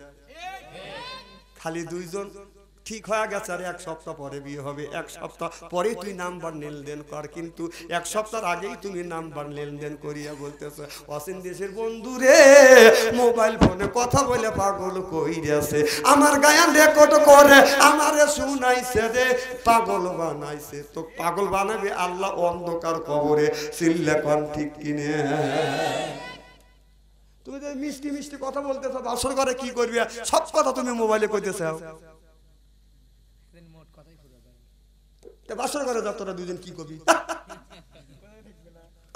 খালি দুইজন ঠিক হয়ে গেছে আর এক সপ্তাহ পরে বিয়ে হবে এক সপ্তাহ পরে তুই নাম্বার লেনদেন কর কিন্তু এক সপ্তাহ আগেই তুমি নাম্বার লেনদেন করিয়া বলতেছে অসীম দেশের বন্ধুরে মোবাইল ফোনে কথা বলে পাগল কইরাছে আমার গায়ান রেকর্ড করে আমারে শুনাইছে রে পাগল বানাইছে তো পাগল বানাবে আল্লাহ অন্ধকার কবরে চিল্লা কন ঠিক কিনে তুমি মিষ্টি মিষ্টি কথা বলতেছ বাসর করে কি করবে সব কথা তুমি মোবাইলে কইতেছ তা বাসর ঘরে যা তোরা দুজন কি করবি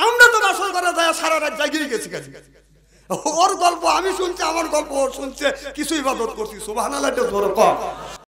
আমরা তো বাসর ঘরে যায় সারা রাত জাগিয়ে গেছি গেছি ওর গল্প আমি শুনছি আমার গল্প ওর শুনছে কিছুই বাদত করছি সুবাহ আল্লাহ
কম